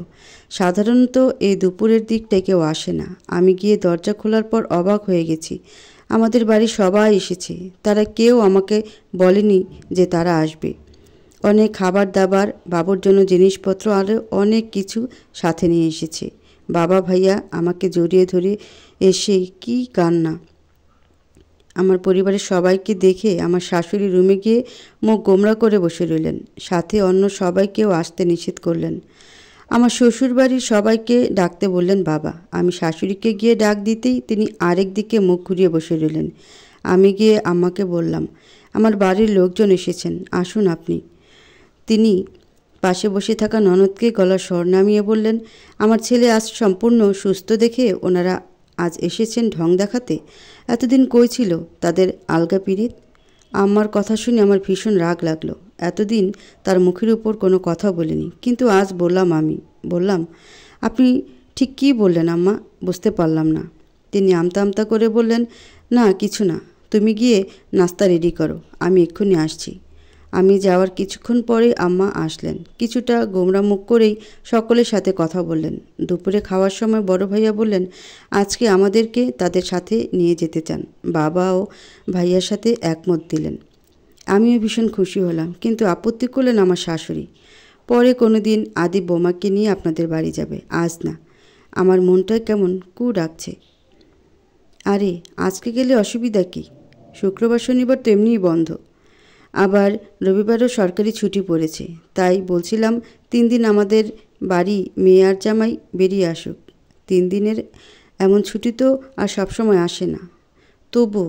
সাধারণত এই দুপুরের দিকটায় কেউ আসে না আমি গিয়ে দরজা খোলার পর অবাক হয়ে গেছি আমাদের বাড়ি সবাই এসেছে তারা কেউ আমাকে বলেনি যে তারা আসবে অনেক খাবার দাবার বাবুর জন্য জিনিসপত্র আরও অনেক কিছু সাথে নিয়ে এসেছে বাবা ভাইয়া আমাকে জড়িয়ে ধরে এসে কি কান্না আমার পরিবারের সবাইকে দেখে আমার শাশুড়ি রুমে গিয়ে মুখ গোমরা করে বসে রইলেন সাথে অন্য সবাইকেও আসতে নিষেধ করলেন আমার শ্বশুর বাড়ির সবাইকে ডাকতে বললেন বাবা আমি শাশুড়িকে গিয়ে ডাক দিতেই তিনি আরেক দিকে মুখ ঘুরিয়ে বসে রইলেন আমি গিয়ে আমাকে বললাম আমার বাড়ির লোকজন এসেছেন আসুন আপনি তিনি পাশে বসে থাকা ননদকে গলার স্বর নামিয়ে বললেন আমার ছেলে আজ সম্পূর্ণ সুস্থ দেখে ওনারা আজ এসেছেন ঢং দেখাতে এতদিন কই ছিল তাদের আলগা পীড়িত আমার কথা শুনে আমার ভীষণ রাগ লাগলো এতদিন তার মুখের উপর কোনো কথা বলিনি কিন্তু আজ বললাম আমি বললাম আপনি ঠিক কী বললেন আম্মা বুঝতে পারলাম না তিনি আমতা আমতা করে বললেন না কিছু না তুমি গিয়ে নাস্তা রেডি করো আমি এক্ষুনি আসছি আমি যাওয়ার কিছুক্ষণ পরেই আম্মা আসলেন কিছুটা গোমরা মুখ করেই সকলের সাথে কথা বললেন দুপুরে খাওয়ার সময় বড় ভাইয়া বললেন আজকে আমাদেরকে তাদের সাথে নিয়ে যেতে চান বাবা ও ভাইয়ার সাথে একমত দিলেন আমিও ভীষণ খুশি হলাম কিন্তু আপত্তি করলেন আমার শাশুড়ি পরে কোনো দিন আদি বোমাকে নিয়ে আপনাদের বাড়ি যাবে আজ না আমার মনটা কেমন কু ডাকছে আরে আজকে গেলে অসুবিধা কি শুক্রবার শনিবার তো এমনিই বন্ধ আবার রবিবারও সরকারি ছুটি পড়েছে তাই বলছিলাম তিন দিন আমাদের বাড়ি মেয়ে আর জামাই বেরিয়ে আসুক তিন দিনের এমন ছুটি তো আর সবসময় আসে না তবু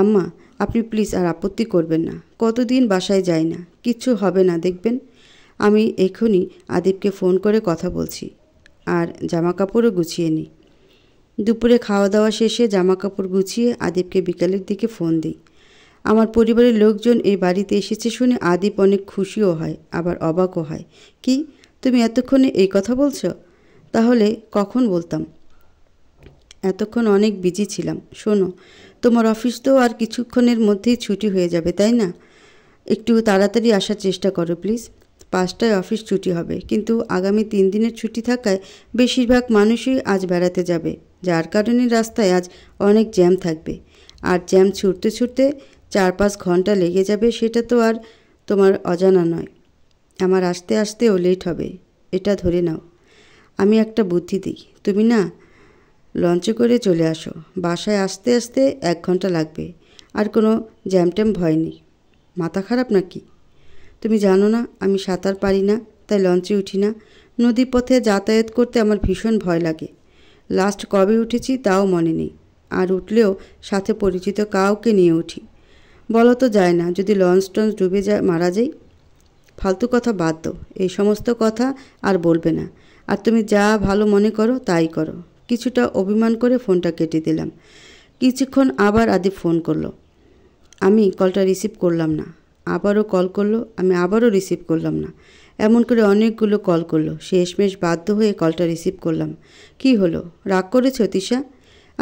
আম্মা আপনি প্লিজ আর আপত্তি করবেন না কতদিন বাসায় যাই না কিচ্ছু হবে না দেখবেন আমি এখনই আদিবকে ফোন করে কথা বলছি আর জামা কাপড়ও গুছিয়ে নিই দুপুরে খাওয়া দাওয়া শেষে জামা কাপড় গুছিয়ে আদিবকে বিকালের দিকে ফোন দিই আমার পরিবারের লোকজন এই বাড়িতে এসেছে শুনে আদিপ অনেক খুশিও হয় আবার অবাকও হয় কি তুমি এতক্ষণে এই কথা বলছ তাহলে কখন বলতাম এতক্ষণ অনেক বিজি ছিলাম শোনো তোমার অফিস তো আর কিছুক্ষণের মধ্যেই ছুটি হয়ে যাবে তাই না একটু তাড়াতাড়ি আসার চেষ্টা করো প্লিজ পাঁচটায় অফিস ছুটি হবে কিন্তু আগামী তিন দিনের ছুটি থাকায় বেশিরভাগ মানুষই আজ বেড়াতে যাবে যার কারণে রাস্তায় আজ অনেক জ্যাম থাকবে আর জ্যাম ছুটতে ছুটতে চার পাঁচ ঘন্টা লেগে যাবে সেটা তো আর তোমার অজানা নয় আমার আসতে আসতেও লেট হবে এটা ধরে নাও আমি একটা বুদ্ধি দিই তুমি না লঞ্চে করে চলে আসো বাসায় আসতে আসতে এক ঘন্টা লাগবে আর কোনো জ্যামট্যাম ভয় নেই মাথা খারাপ নাকি তুমি জানো না আমি সাঁতার পারি না তাই লঞ্চে উঠি না নদীপথে যাতায়াত করতে আমার ভীষণ ভয় লাগে লাস্ট কবে উঠেছি তাও মনে নেই আর উঠলেও সাথে পরিচিত কাউকে নিয়ে উঠি বলা তো যায় না যদি লঞ্চ টঞ্চ ডুবে যায় মারা যাই ফালতু কথা বাদ দো এই সমস্ত কথা আর বলবে না আর তুমি যা ভালো মনে করো তাই করো কিছুটা অভিমান করে ফোনটা কেটে দিলাম কিছুক্ষণ আবার আদি ফোন করলো আমি কলটা রিসিভ করলাম না আবারও কল করলো আমি আবারও রিসিভ করলাম না এমন করে অনেকগুলো কল করলো শেষমেশ বাধ্য হয়ে কলটা রিসিভ করলাম কি হলো রাগ করেছে তিশা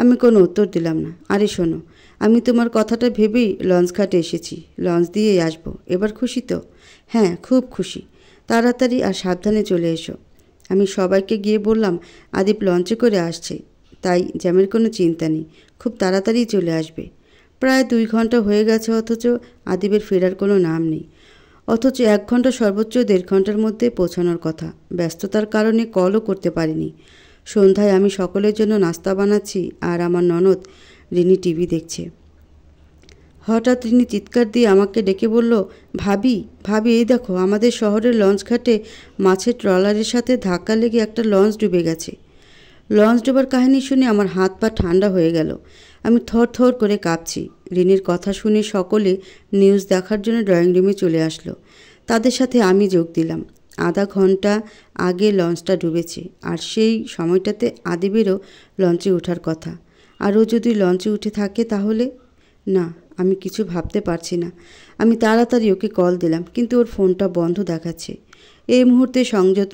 আমি কোনো উত্তর দিলাম না আরে শোনো আমি তোমার কথাটা ভেবেই লঞ্চ ঘাটে এসেছি লঞ্চ দিয়েই আসব এবার খুশি তো হ্যাঁ খুব খুশি তাড়াতাড়ি আর সাবধানে চলে এসো আমি সবাইকে গিয়ে বললাম আদিপ লঞ্চে করে আসছে তাই জ্যামের কোনো চিন্তা নেই খুব তাড়াতাড়ি চলে আসবে প্রায় দুই ঘন্টা হয়ে গেছে অথচ আদিবের ফেরার কোনো নাম নেই অথচ এক ঘন্টা সর্বোচ্চ দেড় ঘন্টার মধ্যে পৌঁছানোর কথা ব্যস্ততার কারণে কলও করতে পারিনি সন্ধ্যায় আমি সকলের জন্য নাস্তা বানাচ্ছি আর আমার ননদ রিনি টিভি দেখছে হঠাৎ রিনি চিৎকার দিয়ে আমাকে ডেকে বলল ভাবি ভাবি এই দেখো আমাদের শহরের লঞ্চ ঘাটে মাছের ট্রলারের সাথে ধাক্কা লেগে একটা লঞ্চ ডুবে গেছে লঞ্চ ডোবার কাহিনী শুনে আমার হাত পা ঠান্ডা হয়ে গেল আমি থর থর করে কাঁপছি রিনির কথা শুনে সকলে নিউজ দেখার জন্য ড্রয়িং রুমে চলে আসলো তাদের সাথে আমি যোগ দিলাম আধা ঘন্টা আগে লঞ্চটা ডুবেছে আর সেই সময়টাতে আদিবেরও লঞ্চে ওঠার কথা আরও যদি লঞ্চে উঠে থাকে তাহলে না আমি কিছু ভাবতে পারছি না আমি তাড়াতাড়ি ওকে কল দিলাম কিন্তু ওর ফোনটা বন্ধ দেখাচ্ছে এই মুহূর্তে সংযত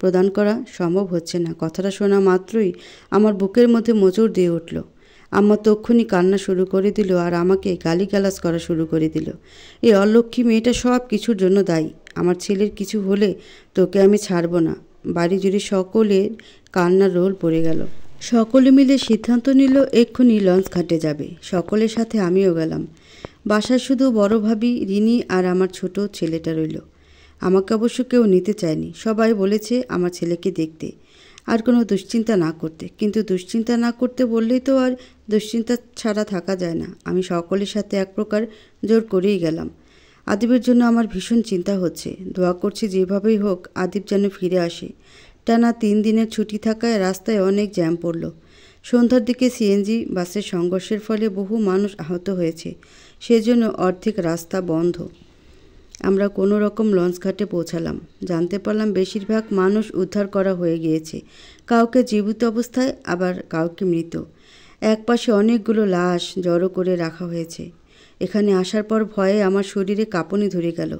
প্রদান করা সম্ভব হচ্ছে না কথাটা শোনা মাত্রই আমার বুকের মধ্যে মোচড় দিয়ে উঠল আমার তক্ষুনি কান্না শুরু করে দিল আর আমাকে গালিগালাজ করা শুরু করে দিল এই অলক্ষ্মী মেয়েটা সব কিছুর জন্য দায়ী আমার ছেলের কিছু হলে তোকে আমি ছাড়ব না বাড়ি জুড়ে সকলের কান্নার রোল পড়ে গেল সকলে মিলে সিদ্ধান্ত নিল এক্ষুনি লঞ্চ ঘাটে যাবে সকলের সাথে আমিও গেলাম বাসায় শুধু বড় ভাবি রিনি আর আমার ছোট ছেলেটা রইল আমাকে অবশ্য কেউ নিতে চায়নি সবাই বলেছে আমার ছেলেকে দেখতে আর কোনো দুশ্চিন্তা না করতে কিন্তু দুশ্চিন্তা না করতে বললেই তো আর দুশ্চিন্তা ছাড়া থাকা যায় না আমি সকলের সাথে এক প্রকার জোর করেই গেলাম আদিবের জন্য আমার ভীষণ চিন্তা হচ্ছে দোয়া করছি যেভাবেই হোক আদিব যেন ফিরে আসে টানা তিন দিনের ছুটি থাকায় রাস্তায় অনেক জ্যাম পড়ল সন্ধ্যার দিকে সিএনজি বাসের সংঘর্ষের ফলে বহু মানুষ আহত হয়েছে সেজন্য অর্ধেক রাস্তা বন্ধ আমরা কোনো রকম লঞ্চঘাটে পৌঁছালাম জানতে পারলাম বেশিরভাগ মানুষ উদ্ধার করা হয়ে গিয়েছে কাউকে জীবিত অবস্থায় আবার কাউকে মৃত একপাশে অনেকগুলো লাশ জড়ো করে রাখা হয়েছে এখানে আসার পর ভয়ে আমার শরীরে কাঁপনি ধরে গেল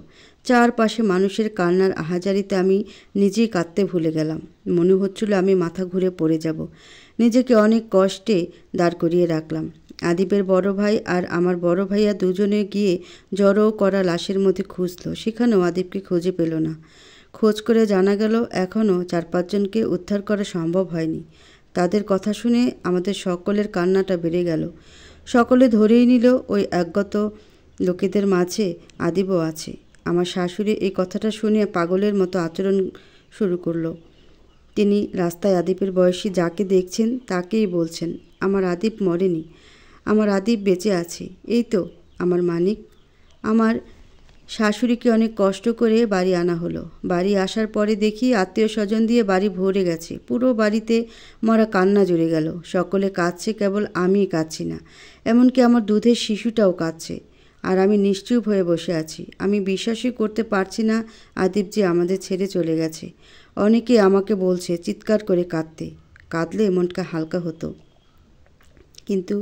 চারপাশে মানুষের কান্নার আহাজারিতে আমি নিজেই কাঁদতে ভুলে গেলাম মনে হচ্ছিল আমি মাথা ঘুরে পড়ে যাব নিজেকে অনেক কষ্টে দাঁড় করিয়ে রাখলাম আদিপের বড় ভাই আর আমার বড় ভাইয়া দুজনে গিয়ে জড়ো করা লাশের মধ্যে খুঁজল সেখানেও আদিপকে খুঁজে পেল না খোঁজ করে জানা গেল এখনও চার পাঁচজনকে উদ্ধার করা সম্ভব হয়নি তাদের কথা শুনে আমাদের সকলের কান্নাটা বেড়ে গেল সকলে ধরেই নিল ওই একগত লোকেদের মাঝে আদিব আছে আমার শাশুড়ি এই কথাটা শুনে পাগলের মতো আচরণ শুরু করলো তিনি রাস্তায় আদিপের বয়সী যাকে দেখছেন তাকেই বলছেন আমার আদিপ মরেনি আমার আদিপ বেঁচে আছে এই তো আমার মানিক আমার শাশুড়িকে অনেক কষ্ট করে বাড়ি আনা হলো বাড়ি আসার পরে দেখি আত্মীয় স্বজন দিয়ে বাড়ি ভরে গেছে পুরো বাড়িতে মরা কান্না জুড়ে গেল সকলে কাঁদছে কেবল আমি কাঁদছি না এমনকি আমার দুধের শিশুটাও কাঁদছে আর আমি নিশ্চুপ হয়ে বসে আছি আমি বিশ্বাসই করতে পারছি না আদিবজি আমাদের ছেড়ে চলে গেছে অনেকে আমাকে বলছে চিৎকার করে কাঁদতে কাঁদলে মনটা হালকা হতো কিন্তু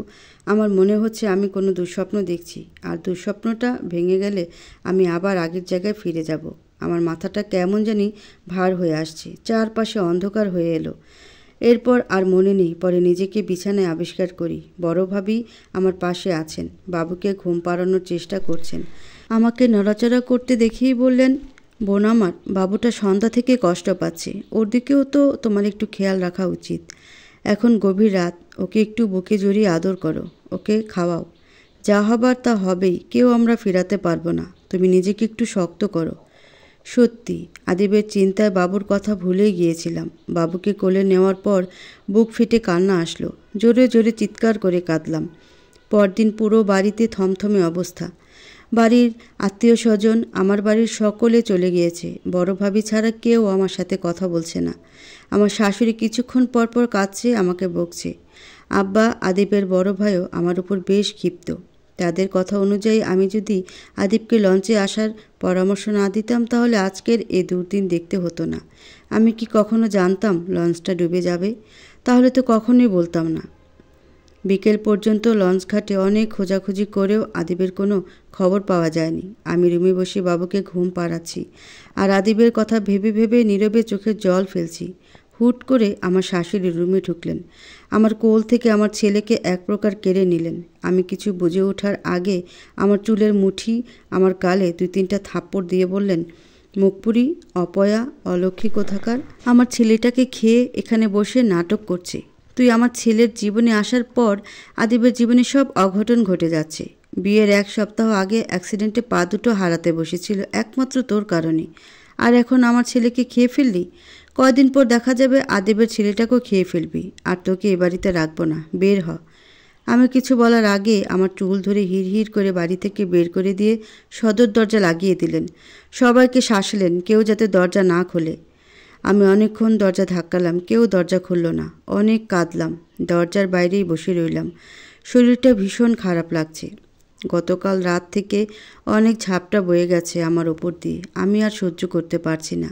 আমার মনে হচ্ছে আমি কোনো দুঃস্বপ্ন দেখছি আর দুঃস্বপ্নটা ভেঙে গেলে আমি আবার আগের জায়গায় ফিরে যাব আমার মাথাটা কেমন জানি ভার হয়ে আসছে চারপাশে অন্ধকার হয়ে এলো এরপর আর মনে নেই পরে নিজেকে বিছানায় আবিষ্কার করি ভাবি আমার পাশে আছেন বাবুকে ঘুম পাড়ানোর চেষ্টা করছেন আমাকে নড়াচড়া করতে দেখেই বললেন বোন আমার বাবুটা সন্ধ্যা থেকে কষ্ট পাচ্ছে ওর দিকেও তো তোমার একটু খেয়াল রাখা উচিত এখন গভীর রাত ওকে একটু বুকে জড়িয়ে আদর করো ওকে খাওয়াও যা হবার তা হবেই কেউ আমরা ফেরাতে পারবো না তুমি নিজেকে একটু শক্ত করো সত্যি আদিবের চিন্তায় বাবুর কথা ভুলে গিয়েছিলাম বাবুকে কোলে নেওয়ার পর বুক ফেটে কান্না আসলো জোরে জোরে চিৎকার করে কাঁদলাম পরদিন পুরো বাড়িতে থমথমে অবস্থা বাড়ির আত্মীয় স্বজন আমার বাড়ির সকলে চলে গিয়েছে বড় ভাবি ছাড়া কেউ আমার সাথে কথা বলছে না আমার শাশুড়ি কিছুক্ষণ পরপর কাঁদছে আমাকে বকছে আব্বা আদিপের বড় ভাইও আমার উপর বেশ ক্ষিপ্ত তাদের কথা অনুযায়ী আমি যদি আদিপকে লঞ্চে আসার পরামর্শ না দিতাম তাহলে আজকের এ দুর্দিন দেখতে হতো না আমি কি কখনো জানতাম লঞ্চটা ডুবে যাবে তাহলে তো কখনোই বলতাম না বিকেল পর্যন্ত লঞ্চঘাটে অনেক খোঁজাখুঁজি করেও আদিবের কোনো খবর পাওয়া যায়নি আমি রুমে বসে বাবুকে ঘুম পাড়াচ্ছি আর আদিবের কথা ভেবে ভেবে নীরবে চোখে জল ফেলছি হুট করে আমার শাশুড়ি রুমে ঢুকলেন আমার কোল থেকে আমার ছেলেকে এক প্রকার কেড়ে নিলেন আমি কিছু বুঝে ওঠার আগে আমার চুলের মুঠি আমার কালে দুই তিনটা থাপ্পড় দিয়ে বললেন মুখপুরি অপয়া অলক্ষী কোথাকার আমার ছেলেটাকে খেয়ে এখানে বসে নাটক করছে তুই আমার ছেলের জীবনে আসার পর আদিবের জীবনে সব অঘটন ঘটে যাচ্ছে বিয়ের এক সপ্তাহ আগে অ্যাক্সিডেন্টে পা দুটো হারাতে বসেছিল একমাত্র তোর কারণে আর এখন আমার ছেলেকে খেয়ে ফেললি কয়দিন পর দেখা যাবে আদেবের ছেলেটাকেও খেয়ে ফেলবি আর তোকে এ বাড়িতে রাখবো না বের হ আমি কিছু বলার আগে আমার চুল ধরে হির হির করে বাড়ি থেকে বের করে দিয়ে সদর দরজা লাগিয়ে দিলেন সবাইকে শাসলেন কেউ যাতে দরজা না খোলে আমি অনেকক্ষণ দরজা ধাক্কালাম কেউ দরজা খুলল না অনেক কাঁদলাম দরজার বাইরেই বসে রইলাম শরীরটা ভীষণ খারাপ লাগছে গতকাল রাত থেকে অনেক ঝাপটা বয়ে গেছে আমার ওপর দিয়ে আমি আর সহ্য করতে পারছি না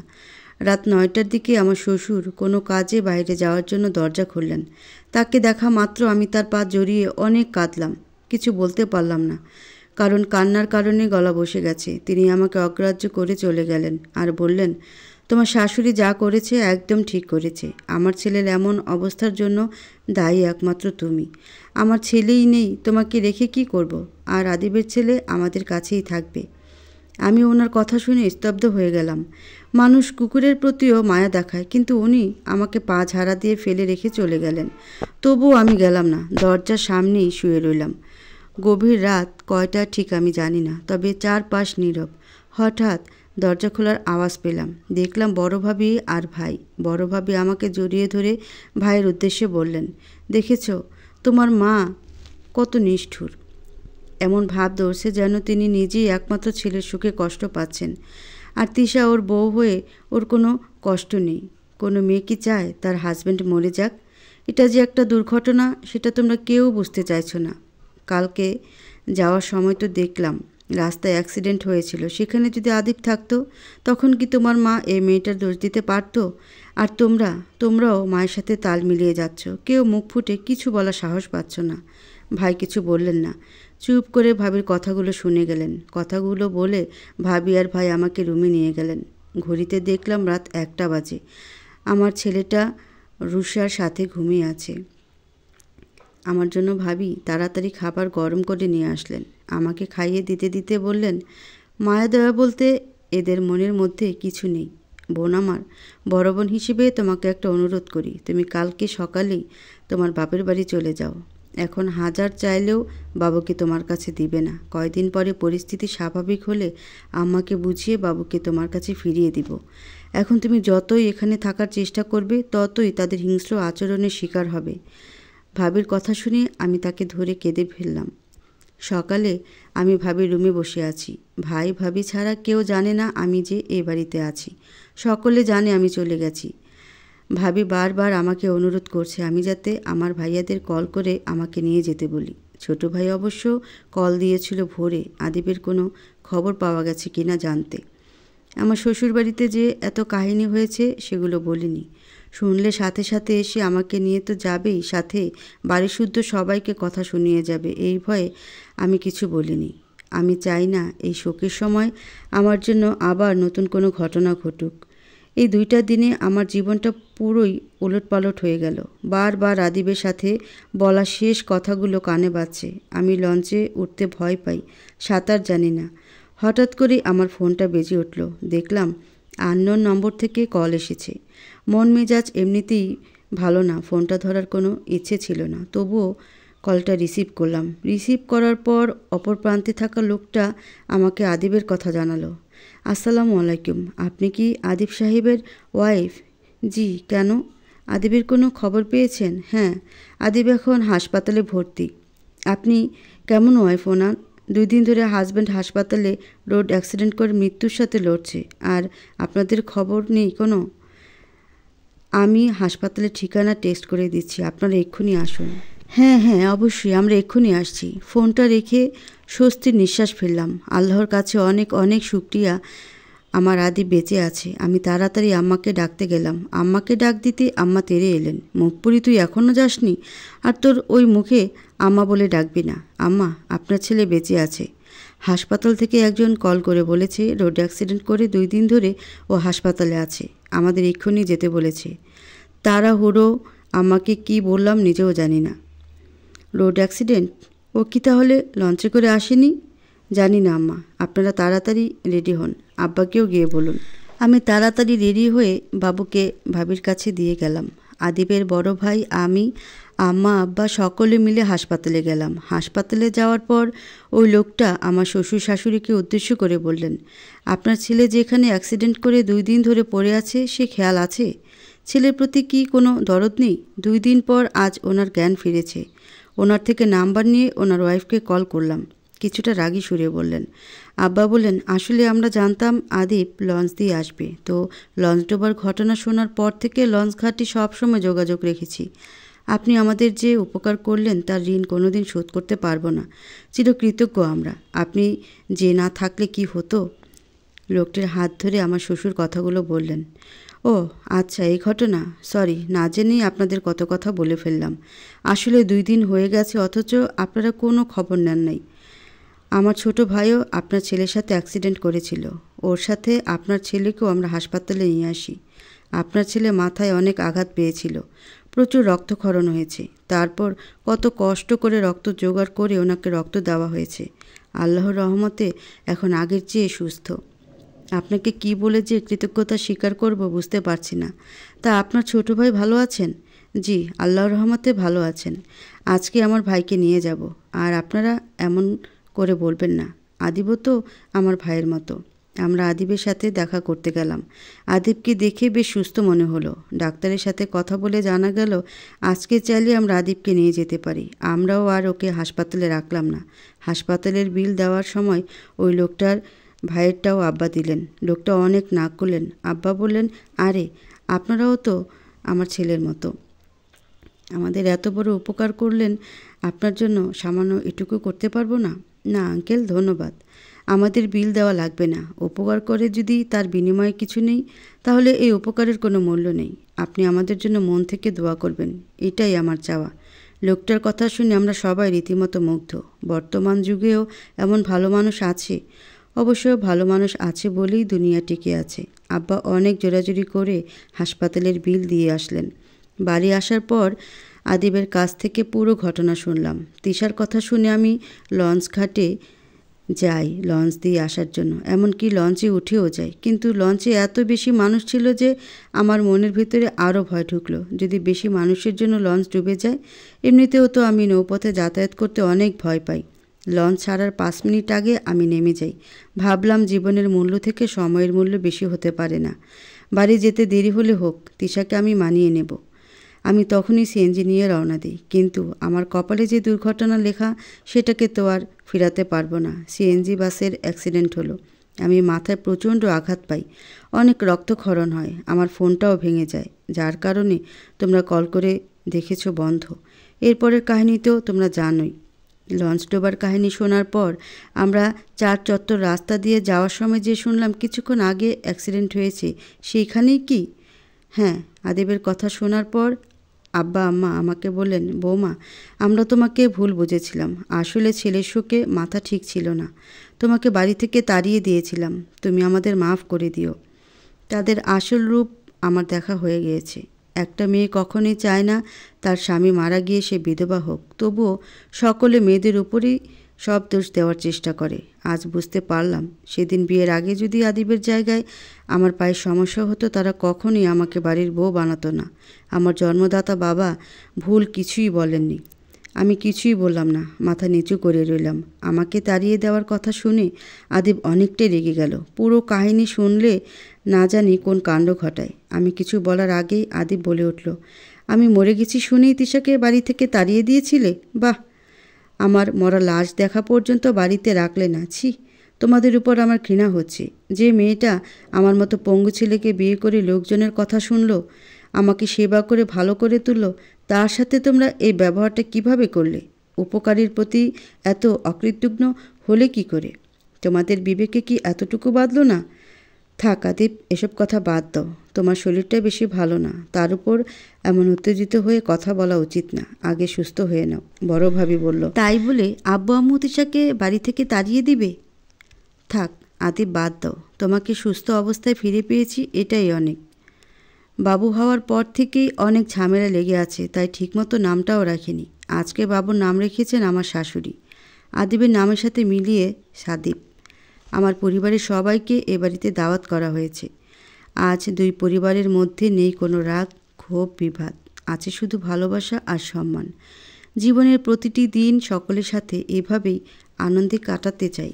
রাত নয়টার দিকে আমার শ্বশুর কোনো কাজে বাইরে যাওয়ার জন্য দরজা খুললেন তাকে দেখা মাত্র আমি তার পা জড়িয়ে অনেক কাঁদলাম কিছু বলতে পারলাম না কারণ কান্নার কারণে গলা বসে গেছে তিনি আমাকে অগ্রাহ্য করে চলে গেলেন আর বললেন তোমার শাশুড়ি যা করেছে একদম ঠিক করেছে আমার ছেলের এমন অবস্থার জন্য দায়ী একমাত্র তুমি আমার ছেলেই নেই তোমাকে রেখে কি করব। আর আদিবের ছেলে আমাদের কাছেই থাকবে আমি ওনার কথা শুনে স্তব্ধ হয়ে গেলাম মানুষ কুকুরের প্রতিও মায়া দেখায় কিন্তু উনি আমাকে পা ঝাড়া দিয়ে ফেলে রেখে চলে গেলেন তবুও আমি গেলাম না দরজার সামনেই শুয়ে রইলাম গভীর রাত কয়টা ঠিক আমি জানি না তবে চারপাশ নীরব হঠাৎ দরজা খোলার আওয়াজ পেলাম দেখলাম বড় ভাবি আর ভাই বড় ভাবি আমাকে জড়িয়ে ধরে ভাইয়ের উদ্দেশ্যে বললেন দেখেছ তোমার মা কত নিষ্ঠুর এমন ভাব ধরছে যেন তিনি নিজেই একমাত্র ছেলের সুখে কষ্ট পাচ্ছেন আর তিশা ওর বউ হয়ে ওর কোনো কষ্ট নেই কোনো মেয়ে কি চায় তার হাজব্যান্ড মরে যাক এটা যে একটা দুর্ঘটনা সেটা তোমরা কেউ বুঝতে চাইছো না কালকে যাওয়ার সময় তো দেখলাম রাস্তায় অ্যাক্সিডেন্ট হয়েছিল সেখানে যদি আদিপ থাকতো তখন কি তোমার মা এই মেয়েটার দোষ দিতে পারত আর তোমরা তোমরাও মায়ের সাথে তাল মিলিয়ে যাচ্ছ কেউ মুখ ফুটে কিছু বলা সাহস পাচ্ছ না ভাই কিছু বললেন না চুপ করে ভাবির কথাগুলো শুনে গেলেন কথাগুলো বলে ভাবি আর ভাই আমাকে রুমে নিয়ে গেলেন ঘড়িতে দেখলাম রাত একটা বাজে আমার ছেলেটা রুশার সাথে ঘুমিয়ে আছে আমার জন্য ভাবি তাড়াতাড়ি খাবার গরম করে নিয়ে আসলেন আমাকে খাইয়ে দিতে দিতে বললেন মায়া বলতে এদের মনের মধ্যে কিছু নেই বোন আমার বড় বোন হিসেবে তোমাকে একটা অনুরোধ করি তুমি কালকে সকালেই তোমার বাপের বাড়ি চলে যাও এখন হাজার চাইলেও বাবুকে তোমার কাছে দিবে না কয়দিন পরে পরিস্থিতি স্বাভাবিক হলে আমাকে বুঝিয়ে বাবুকে তোমার কাছে ফিরিয়ে দিব এখন তুমি যতই এখানে থাকার চেষ্টা করবে ততই তাদের হিংস্র আচরণের শিকার হবে ভাবির কথা শুনে আমি তাকে ধরে কেঁদে ফেললাম সকালে আমি ভাবি রুমে বসে আছি ভাই ভাবি ছাড়া কেউ জানে না আমি যে এ বাড়িতে আছি সকলে জানে আমি চলে গেছি ভাবি বারবার আমাকে অনুরোধ করছে আমি যাতে আমার ভাইয়াদের কল করে আমাকে নিয়ে যেতে বলি ছোট ভাই অবশ্য কল দিয়েছিল ভোরে আদিবের কোনো খবর পাওয়া গেছে কিনা জানতে আমার শ্বশুরবাড়িতে যে এত কাহিনী হয়েছে সেগুলো বলিনি শুনলে সাথে সাথে এসে আমাকে নিয়ে তো যাবেই সাথে বাড়ি শুদ্ধ সবাইকে কথা শুনিয়ে যাবে এই ভয়ে আমি কিছু বলিনি আমি চাই না এই শোকের সময় আমার জন্য আবার নতুন কোনো ঘটনা ঘটুক এই দুইটা দিনে আমার জীবনটা পুরোই ওলটপালট হয়ে গেল বারবার আদিবের সাথে বলা শেষ কথাগুলো কানে বাজছে আমি লঞ্চে উঠতে ভয় পাই সাঁতার জানি না হঠাৎ করেই আমার ফোনটা বেজে উঠল দেখলাম আন্নোর নম্বর থেকে কল এসেছে মন মেজাজ এমনিতেই ভালো না ফোনটা ধরার কোনো ইচ্ছে ছিল না তবুও কলটা রিসিভ করলাম রিসিভ করার পর অপর প্রান্তে থাকা লোকটা আমাকে আদিবের কথা জানালো আসসালামু আলাইকুম আপনি কি আদিব সাহেবের ওয়াইফ জি কেন আদিবের কোনো খবর পেয়েছেন হ্যাঁ আদিব এখন হাসপাতালে ভর্তি আপনি কেমন ওয়াইফ ওনার দুই দিন ধরে হাজব্যান্ড হাসপাতালে রোড অ্যাক্সিডেন্ট করে মৃত্যুর সাথে লড়ছে আর আপনাদের খবর নেই কোনো আমি হাসপাতালের ঠিকানা টেস্ট করে দিচ্ছি আপনারা এক্ষুনি আসুন হ্যাঁ হ্যাঁ অবশ্যই আমরা এক্ষুনি আসছি ফোনটা রেখে স্বস্তির নিঃশ্বাস ফেললাম আল্লাহর কাছে অনেক অনেক শুক্রিয়া আমার আদি বেঁচে আছে আমি তাড়াতাড়ি আম্মাকে ডাকতে গেলাম আম্মাকে ডাক দিতে আম্মা তেরে এলেন মুখপুরি তুই এখনও যাসনি আর তোর ওই মুখে আম্মা বলে ডাকবি না আম্মা আপনার ছেলে বেঁচে আছে হাসপাতাল থেকে একজন কল করে বলেছে রোড অ্যাক্সিডেন্ট করে দুই দিন ধরে ও হাসপাতালে আছে আমাদের এক্ষুনি যেতে বলেছে তারা হুড়ো আমাকে কি বললাম নিজেও জানি না রোড অ্যাক্সিডেন্ট ও কি তাহলে লঞ্চে করে আসেনি জানি না আম্মা আপনারা তাড়াতাড়ি রেডি হন আব্বাকেও গিয়ে বলুন আমি তাড়াতাড়ি রেডি হয়ে বাবুকে ভাবির কাছে দিয়ে গেলাম আদিবের বড় ভাই আমি আম্মা আব্বা সকলে মিলে হাসপাতালে গেলাম হাসপাতালে যাওয়ার পর ওই লোকটা আমার শ্বশুর শাশুড়িকে উদ্দেশ্য করে বললেন আপনার ছেলে যেখানে অ্যাক্সিডেন্ট করে দুই দিন ধরে পড়ে আছে সে খেয়াল আছে ছেলের প্রতি কি কোনো দরদ নেই দুই দিন পর আজ ওনার জ্ঞান ফিরেছে ওনার থেকে নাম্বার নিয়ে ওনার ওয়াইফকে কল করলাম কিছুটা রাগি সুরে বললেন আব্বা বললেন আসলে আমরা জানতাম আদিপ লঞ্চ দিয়ে আসবে তো লঞ্চ ডোবার ঘটনা শোনার পর থেকে লঞ্চ ঘাটটি সবসময় যোগাযোগ রেখেছি আপনি আমাদের যে উপকার করলেন তার ঋণ কোনোদিন শোধ করতে পারবো না চিরকৃতজ্ঞ আমরা আপনি যে না থাকলে কি হতো লোকটির হাত ধরে আমার শ্বশুর কথাগুলো বললেন ও আচ্ছা এই ঘটনা সরি না জেনেই আপনাদের কত কথা বলে ফেললাম আসলে দুই দিন হয়ে গেছে অথচ আপনারা কোনো খবর নেন নাই আমার ছোট ভাইও আপনার ছেলের সাথে অ্যাক্সিডেন্ট করেছিল ওর সাথে আপনার ছেলেকেও আমরা হাসপাতালে নিয়ে আসি আপনার ছেলে মাথায় অনেক আঘাত পেয়েছিল প্রচুর রক্তক্ষরণ হয়েছে তারপর কত কষ্ট করে রক্ত জোগাড় করে ওনাকে রক্ত দেওয়া হয়েছে আল্লাহর রহমতে এখন আগের চেয়ে সুস্থ আপনাকে কি বলে যে কৃতজ্ঞতা স্বীকার করব বুঝতে পারছি না তা আপনার ছোট ভাই ভালো আছেন জি আল্লাহর রহমতে ভালো আছেন আজকে আমার ভাইকে নিয়ে যাব আর আপনারা এমন করে বলবেন না আদিব তো আমার ভাইয়ের মতো আমরা আদিবের সাথে দেখা করতে গেলাম আদিবকে দেখে বেশ সুস্থ মনে হলো ডাক্তারের সাথে কথা বলে জানা গেল আজকে চাইলে আমরা আদিবকে নিয়ে যেতে পারি আমরাও আর ওকে হাসপাতালে রাখলাম না হাসপাতালের বিল দেওয়ার সময় ওই লোকটার ভাইয়েরটাও আব্বা দিলেন লোকটা অনেক না করলেন আব্বা বললেন আরে আপনারাও তো আমার ছেলের মতো আমাদের এত বড় উপকার করলেন আপনার জন্য সামান্য এটুকু করতে পারবো না না আঙ্কেল ধন্যবাদ আমাদের বিল দেওয়া লাগবে না উপকার করে যদি তার বিনিময়ে কিছু নেই তাহলে এই উপকারের কোনো মূল্য নেই আপনি আমাদের জন্য মন থেকে দোয়া করবেন এটাই আমার চাওয়া লোকটার কথা শুনে আমরা সবাই রীতিমতো মুগ্ধ বর্তমান যুগেও এমন ভালো মানুষ আছে অবশ্য ভালো মানুষ আছে বলেই দুনিয়া টিকে আছে আব্বা অনেক জোরাজুরি করে হাসপাতালের বিল দিয়ে আসলেন বাড়ি আসার পর আদিবের কাছ থেকে পুরো ঘটনা শুনলাম তিশার কথা শুনে আমি লঞ্চ ঘাটে যাই লঞ্চ দিয়ে আসার জন্য এমনকি লঞ্চে উঠেও যাই কিন্তু লঞ্চে এত বেশি মানুষ ছিল যে আমার মনের ভিতরে আরও ভয় ঢুকলো যদি বেশি মানুষের জন্য লঞ্চ ডুবে যায় এমনিতেও তো আমি নৌপথে যাতায়াত করতে অনেক ভয় পাই লঞ্চ ছাড়ার পাঁচ মিনিট আগে আমি নেমে যাই ভাবলাম জীবনের মূল্য থেকে সময়ের মূল্য বেশি হতে পারে না বাড়ি যেতে দেরি হলে হোক তিশাকে আমি মানিয়ে নেব আমি তখনই সিএনজি নিয়ে রওনা দিই কিন্তু আমার কপালে যে দুর্ঘটনা লেখা সেটাকে তো আর ফিরাতে পারবো না সিএনজি বাসের অ্যাক্সিডেন্ট হলো আমি মাথায় প্রচণ্ড আঘাত পাই অনেক রক্তক্ষরণ হয় আমার ফোনটাও ভেঙে যায় যার কারণে তোমরা কল করে দেখেছো বন্ধ এরপরের তো তোমরা জানোই লঞ্চ ডোবার কাহিনী শোনার পর আমরা চার চত্বর রাস্তা দিয়ে যাওয়ার সময় যে শুনলাম কিছুক্ষণ আগে অ্যাক্সিডেন্ট হয়েছে সেইখানেই কি হ্যাঁ আদেবের কথা শোনার পর আব্বা আম্মা আমাকে বললেন বৌমা আমরা তোমাকে ভুল বুঝেছিলাম আসলে ছেলের শোকে মাথা ঠিক ছিল না তোমাকে বাড়ি থেকে তাড়িয়ে দিয়েছিলাম তুমি আমাদের মাফ করে দিও তাদের আসল রূপ আমার দেখা হয়ে গিয়েছে একটা মেয়ে কখনই চায় না তার স্বামী মারা গিয়ে সে বিধবা হোক তবুও সকলে মেয়েদের উপরেই সব দোষ দেওয়ার চেষ্টা করে আজ বুঝতে পারলাম সেদিন বিয়ের আগে যদি আদিবের জায়গায় আমার পায়ে সমস্যা হতো তারা কখনই আমাকে বাড়ির বউ বানাতো না আমার জন্মদাতা বাবা ভুল কিছুই বলেননি আমি কিছুই বললাম না মাথা নিচু করে রইলাম আমাকে তাড়িয়ে দেওয়ার কথা শুনে আদিব অনেকটাই রেগে গেল পুরো কাহিনী শুনলে না জানি কোন কাণ্ড ঘটায় আমি কিছু বলার আগেই আদিব বলে উঠল আমি মরে গেছি শুনেই তিশাকে বাড়ি থেকে তাড়িয়ে দিয়েছিলে বাহ আমার মরা লাশ দেখা পর্যন্ত বাড়িতে রাখলে না ছি তোমাদের উপর আমার ঘৃণা হচ্ছে যে মেয়েটা আমার মতো পঙ্গু ছেলেকে বিয়ে করে লোকজনের কথা শুনলো আমাকে সেবা করে ভালো করে তুললো তার সাথে তোমরা এই ব্যবহারটা কিভাবে করলে উপকারীর প্রতি এত অকৃতজ্ঞ হলে কি করে তোমাদের বিবেকে কি এতটুকু বাঁধলো না থাক আদীপ এসব কথা বাদ দাও তোমার শরীরটা বেশি ভালো না তার উপর এমন উত্তেজিত হয়ে কথা বলা উচিত না আগে সুস্থ হয়ে নাও বড় ভাবি বলল তাই বলে আব্বু আম্মু তিশাকে বাড়ি থেকে তাড়িয়ে দিবে থাক আতি বাদ দাও তোমাকে সুস্থ অবস্থায় ফিরে পেয়েছি এটাই অনেক বাবু হওয়ার পর থেকেই অনেক ঝামেলা লেগে আছে তাই ঠিকমতো নামটাও রাখিনি আজকে বাবুর নাম রেখেছেন আমার শাশুড়ি আদিবের নামের সাথে মিলিয়ে সাদীপ আমার পরিবারের সবাইকে এ বাড়িতে দাওয়াত করা হয়েছে আজ দুই পরিবারের মধ্যে নেই কোনো রাগ ক্ষোভ বিভাদ আছে শুধু ভালোবাসা আর সম্মান জীবনের প্রতিটি দিন সকলের সাথে এভাবেই আনন্দে কাটাতে চাই